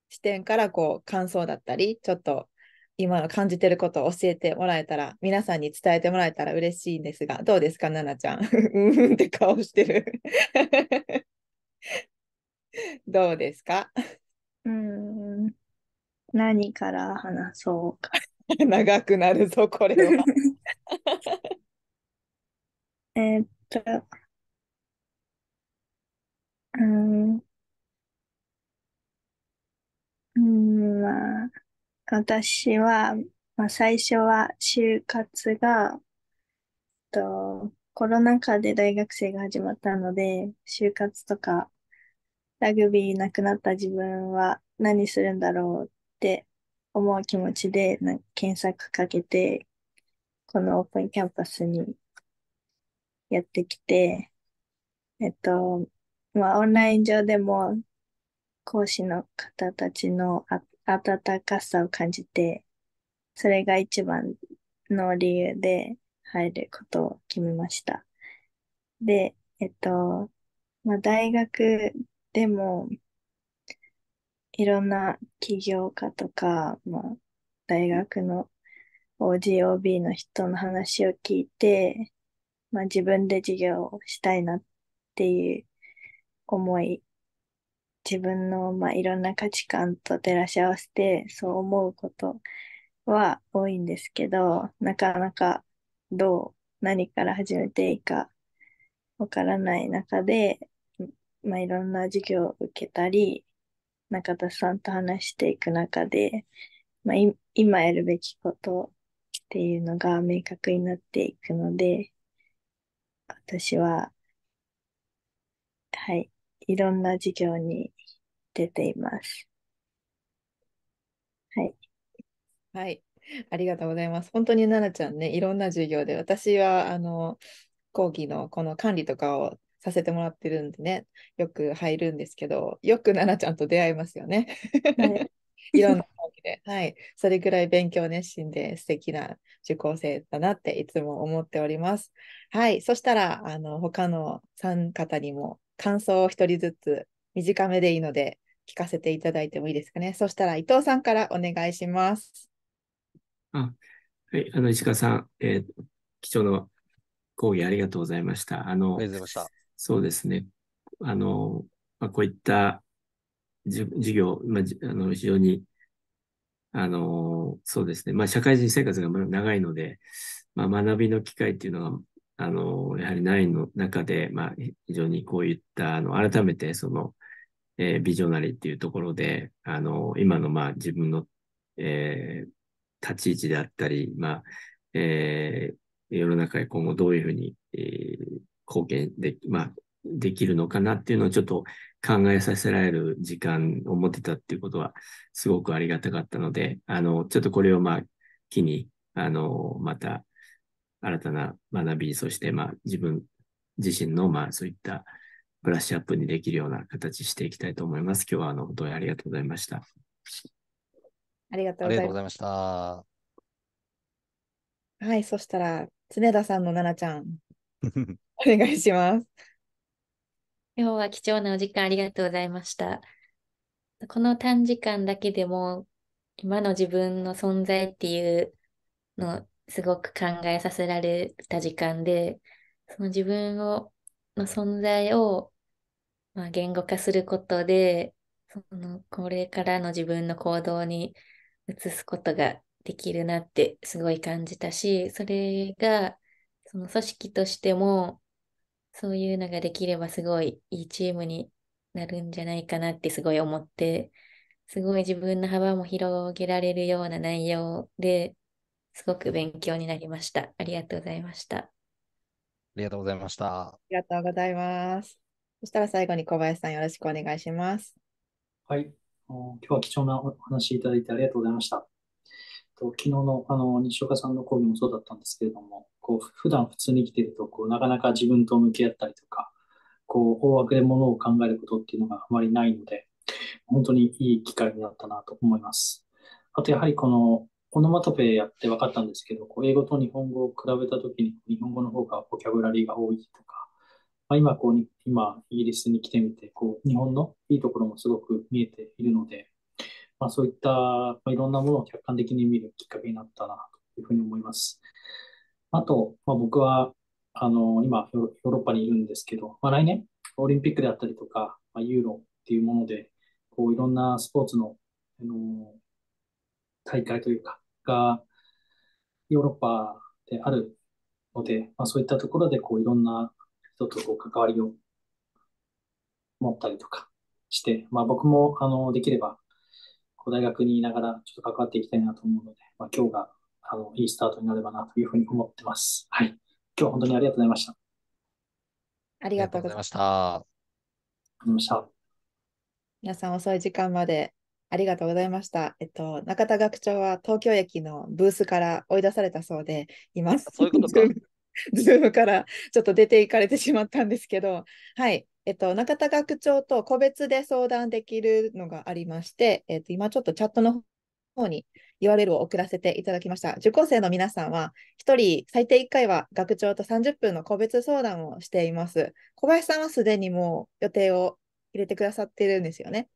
視点からこう感想だったり、ちょっと今の感じてることを教えてもらえたら、皆さんに伝えてもらえたら嬉しいんですが、どうですか、ななちゃん。うんって顔してる どうですかうん。何から話そうか。長くなるぞ、これは。えっと。うん、うん、まあ、私は、まあ、最初は就活が、と、コロナ禍で大学生が始まったので、就活とかラグビーなくなった自分は何するんだろうって思う気持ちで、な検索かけて、このオープンキャンパスにやってきて、えっと、まあ、オンライン上でも講師の方たちの温かさを感じて、それが一番の理由で入ることを決めました。で、えっと、まあ、大学でも、いろんな起業家とか、まあ、大学の OGOB の人の話を聞いて、まあ、自分で授業をしたいなっていう思い、自分の、まあ、いろんな価値観と照らし合わせて、そう思うことは多いんですけど、なかなかどう、何から始めていいかわからない中で、まあ、いろんな授業を受けたり、中田さんと話していく中で、まあ、今やるべきことっていうのが明確になっていくので、私は、はい、いろんな授業に出ています。はい。はい。ありがとうございます。本当に奈々ちゃんね、いろんな授業で、私はあの講義のこの管理とかをさせてもらってるんでね、よく入るんですけど、よく奈々ちゃんと出会いますよね。はい、いろんな講義で。はい。それぐらい勉強熱心で素敵な受講生だなっていつも思っております。はい。そしたら、あの他の3方にも感想を一人ずつ短めでいいので聞かせていただいてもいいですかね。そしたら伊藤さんからお願いします。あはい、あの石川さん、えー、貴重な講義ありがとうございました。あのそうですね。あの、まあ、こういった授業、まあ、あの非常にあの、そうですね。まあ、社会人生活が長いので、まあ、学びの機会っていうのがあの、やはりないの中で、まあ、非常にこういった、あの、改めて、その、えー、ビジョナリーっていうところで、あの、今の、まあ、自分の、えー、立ち位置であったり、まあ、えー、世の中へ今後どういうふうに、えー、貢献で、まあ、できるのかなっていうのをちょっと考えさせられる時間を持てたっていうことはすごくありがたかったので、あの、ちょっとこれをまあ、機に、あの、また、新たな学び、そしてまあ自分自身のまあそういったブラッシュアップにできるような形していきたいと思います。今日はあの本当にありがとうございました。ありがとうございました。はい、そしたら常田さんの奈々ちゃん、お願いします。今日は貴重なお時間ありがとうございました。この短時間だけでも今の自分の存在っていうのすごく考えさせられた時間でその自分をの存在を、まあ、言語化することでそのこれからの自分の行動に移すことができるなってすごい感じたしそれがその組織としてもそういうのができればすごいいいチームになるんじゃないかなってすごい思ってすごい自分の幅も広げられるような内容ですごく勉強になりました。ありがとうございました。ありがとうございました。ありがとうございます。そしたら最後に小林さんよろしくお願いします。はい。今日は貴重なお話いただいてありがとうございました。と昨日のあの西岡さんの講義もそうだったんですけれども、こう普段普通に生きているとこう、なかなか自分と向き合ったりとか、こう大枠で物を考えることっていうのがあまりないので、本当にいい機会になったなと思います。あとやはりこのオノマトペやって分かったんですけど、こう英語と日本語を比べたときに、日本語の方がボキャブラリーが多いとか、まあ、今こう、今、イギリスに来てみて、こう、日本のいいところもすごく見えているので、まあ、そういった、まあ、いろんなものを客観的に見るきっかけになったな、というふうに思います。あと、まあ、僕は、あの、今、ヨーロッパにいるんですけど、まあ、来年、オリンピックであったりとか、まあ、ユーロっていうもので、こう、いろんなスポーツの、あの、大会というか、がヨーロッパであるので、まあ、そういったところでこういろんな人とこう関わりを持ったりとかして、まあ、僕もあのできればこう大学にいながらちょっと関わっていきたいなと思うので、まあ、今日があのいいスタートになればなというふうに思ってます。はい。今日は本当にありがとうございました。ありがとうございました。ありがとうございました。皆さん遅い時間までありがとうございました。えっと、中田学長は東京駅のブースから追い出されたそうで、す。そういうことか。ズームからちょっと出ていかれてしまったんですけど、はい、えっと、中田学長と個別で相談できるのがありまして、えっと、今ちょっとチャットの方に URL を送らせていただきました。受講生の皆さんは、1人最低1回は学長と30分の個別相談をしています。小林さんはすでにもう予定を入れてくださってるんですよね。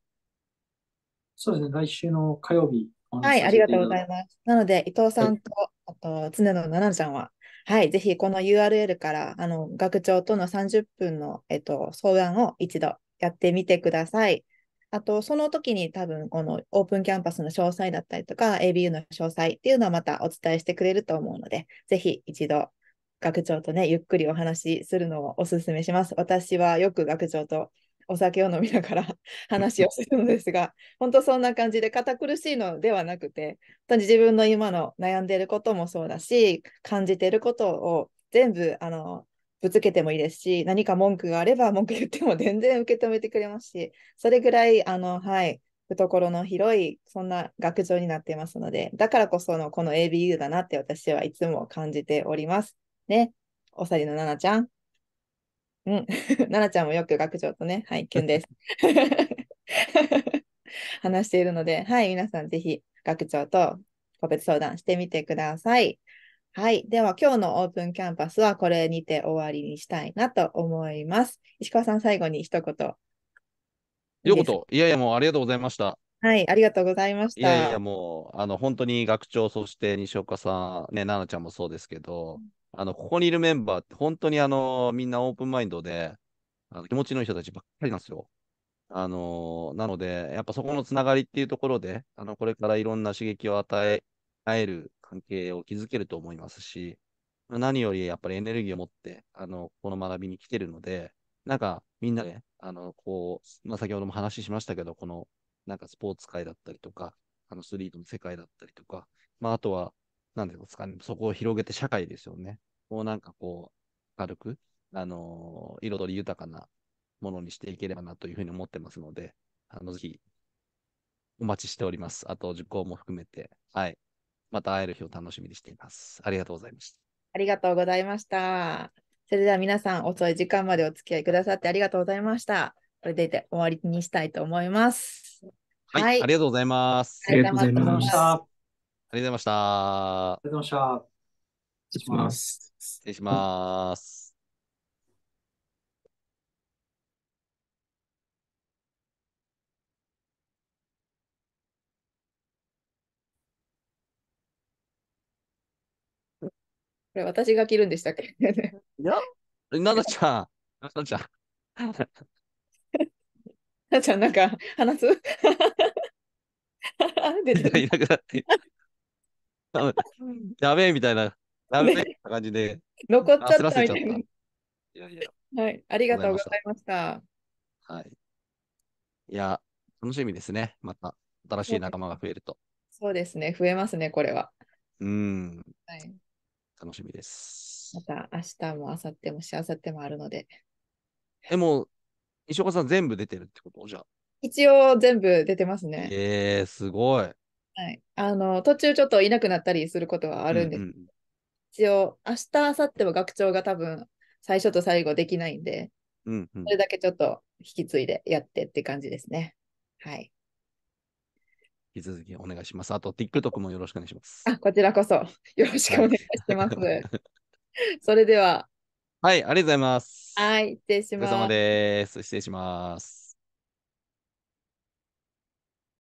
そうですね、来週の火曜日。はい、ありがとうございます。なので、伊藤さんと、はい、あと、常野奈々ちゃんは、はい、ぜひこの URL からあの学長との30分の、えっと、相談を一度やってみてください。あと、その時に多分このオープンキャンパスの詳細だったりとか、ABU の詳細っていうのはまたお伝えしてくれると思うので、ぜひ一度学長とね、ゆっくりお話しするのをお勧めします。私はよく学長とお酒を飲みながら 話をするのですが、本当そんな感じで堅苦しいのではなくて、本当に自分の今の悩んでいることもそうだし、感じていることを全部あのぶつけてもいいですし、何か文句があれば文句言っても全然受け止めてくれますし、それぐらい、あの、はい、懐の広い、そんな学長になっていますので、だからこそのこの ABU だなって私はいつも感じております。ね、おさりのななちゃん。うん。奈々ちゃんもよく学長とね、はい、キュンです。話しているので、はい、皆さんぜひ学長と個別相談してみてください。はい。では、今日のオープンキャンパスはこれにて終わりにしたいなと思います。石川さん、最後に一言。こ言。いやいや、もうありがとうございました。はい、ありがとうございました。いやいや、もう、あの、本当に学長、そして西岡さん、ね、奈々ちゃんもそうですけど、うんあの、ここにいるメンバーって本当にあの、みんなオープンマインドで、あの気持ちのいい人たちばっかりなんですよ。あのー、なので、やっぱそこのつながりっていうところで、あの、これからいろんな刺激を与え、合える関係を築けると思いますし、何よりやっぱりエネルギーを持って、あの、この学びに来てるので、なんかみんなで、ね、あの、こう、まあ、先ほども話しましたけど、この、なんかスポーツ界だったりとか、あの、スリートの世界だったりとか、まあ、あとは、なんですかね、そこを広げて社会ですよね。こうなんかこう、軽く、あのー、彩り豊かなものにしていければなというふうに思ってますので、あの、ぜひ、お待ちしております。あと、受講も含めて、はい。また会える日を楽しみにしています。ありがとうございました。ありがとうございました。それでは皆さん、遅い時間までお付き合いくださってありがとうございました。これで終わりにしたいと思います。はい、はい、ありがとうございます。ありがとうございました。がとうございました。ありがとうございました。失礼します。失礼します。これ私が着るんでしたっけ いや、ななちゃん、ななちゃん。ななちゃん、なんか話す 出てる。いなくなって。やべえみたいな、やべえな感じで。残っちゃったみたいな。いやいや。はい、ありがとうございました。はい。いや、楽しみですね。また新しい仲間が増えると。そうですね、増えますね、これは。うん。はい、楽しみです。また明日も明後日もし明後日もあるので。え、もう、石岡さん全部出てるってことじゃ一応全部出てますね。ええー、すごい。はい、あの途中ちょっといなくなったりすることはあるんです、うんうん、一応明日明後日は学長が多分最初と最後できないんで、うんうん、それだけちょっと引き継いでやってって感じですね。はい。引き続きお願いします。あと TikTok もよろしくお願いします。あこちらこそよろしくお願いします。はい、それでは。はい、ありがとうございます。はい、失礼します。お疲れ様です。失礼します。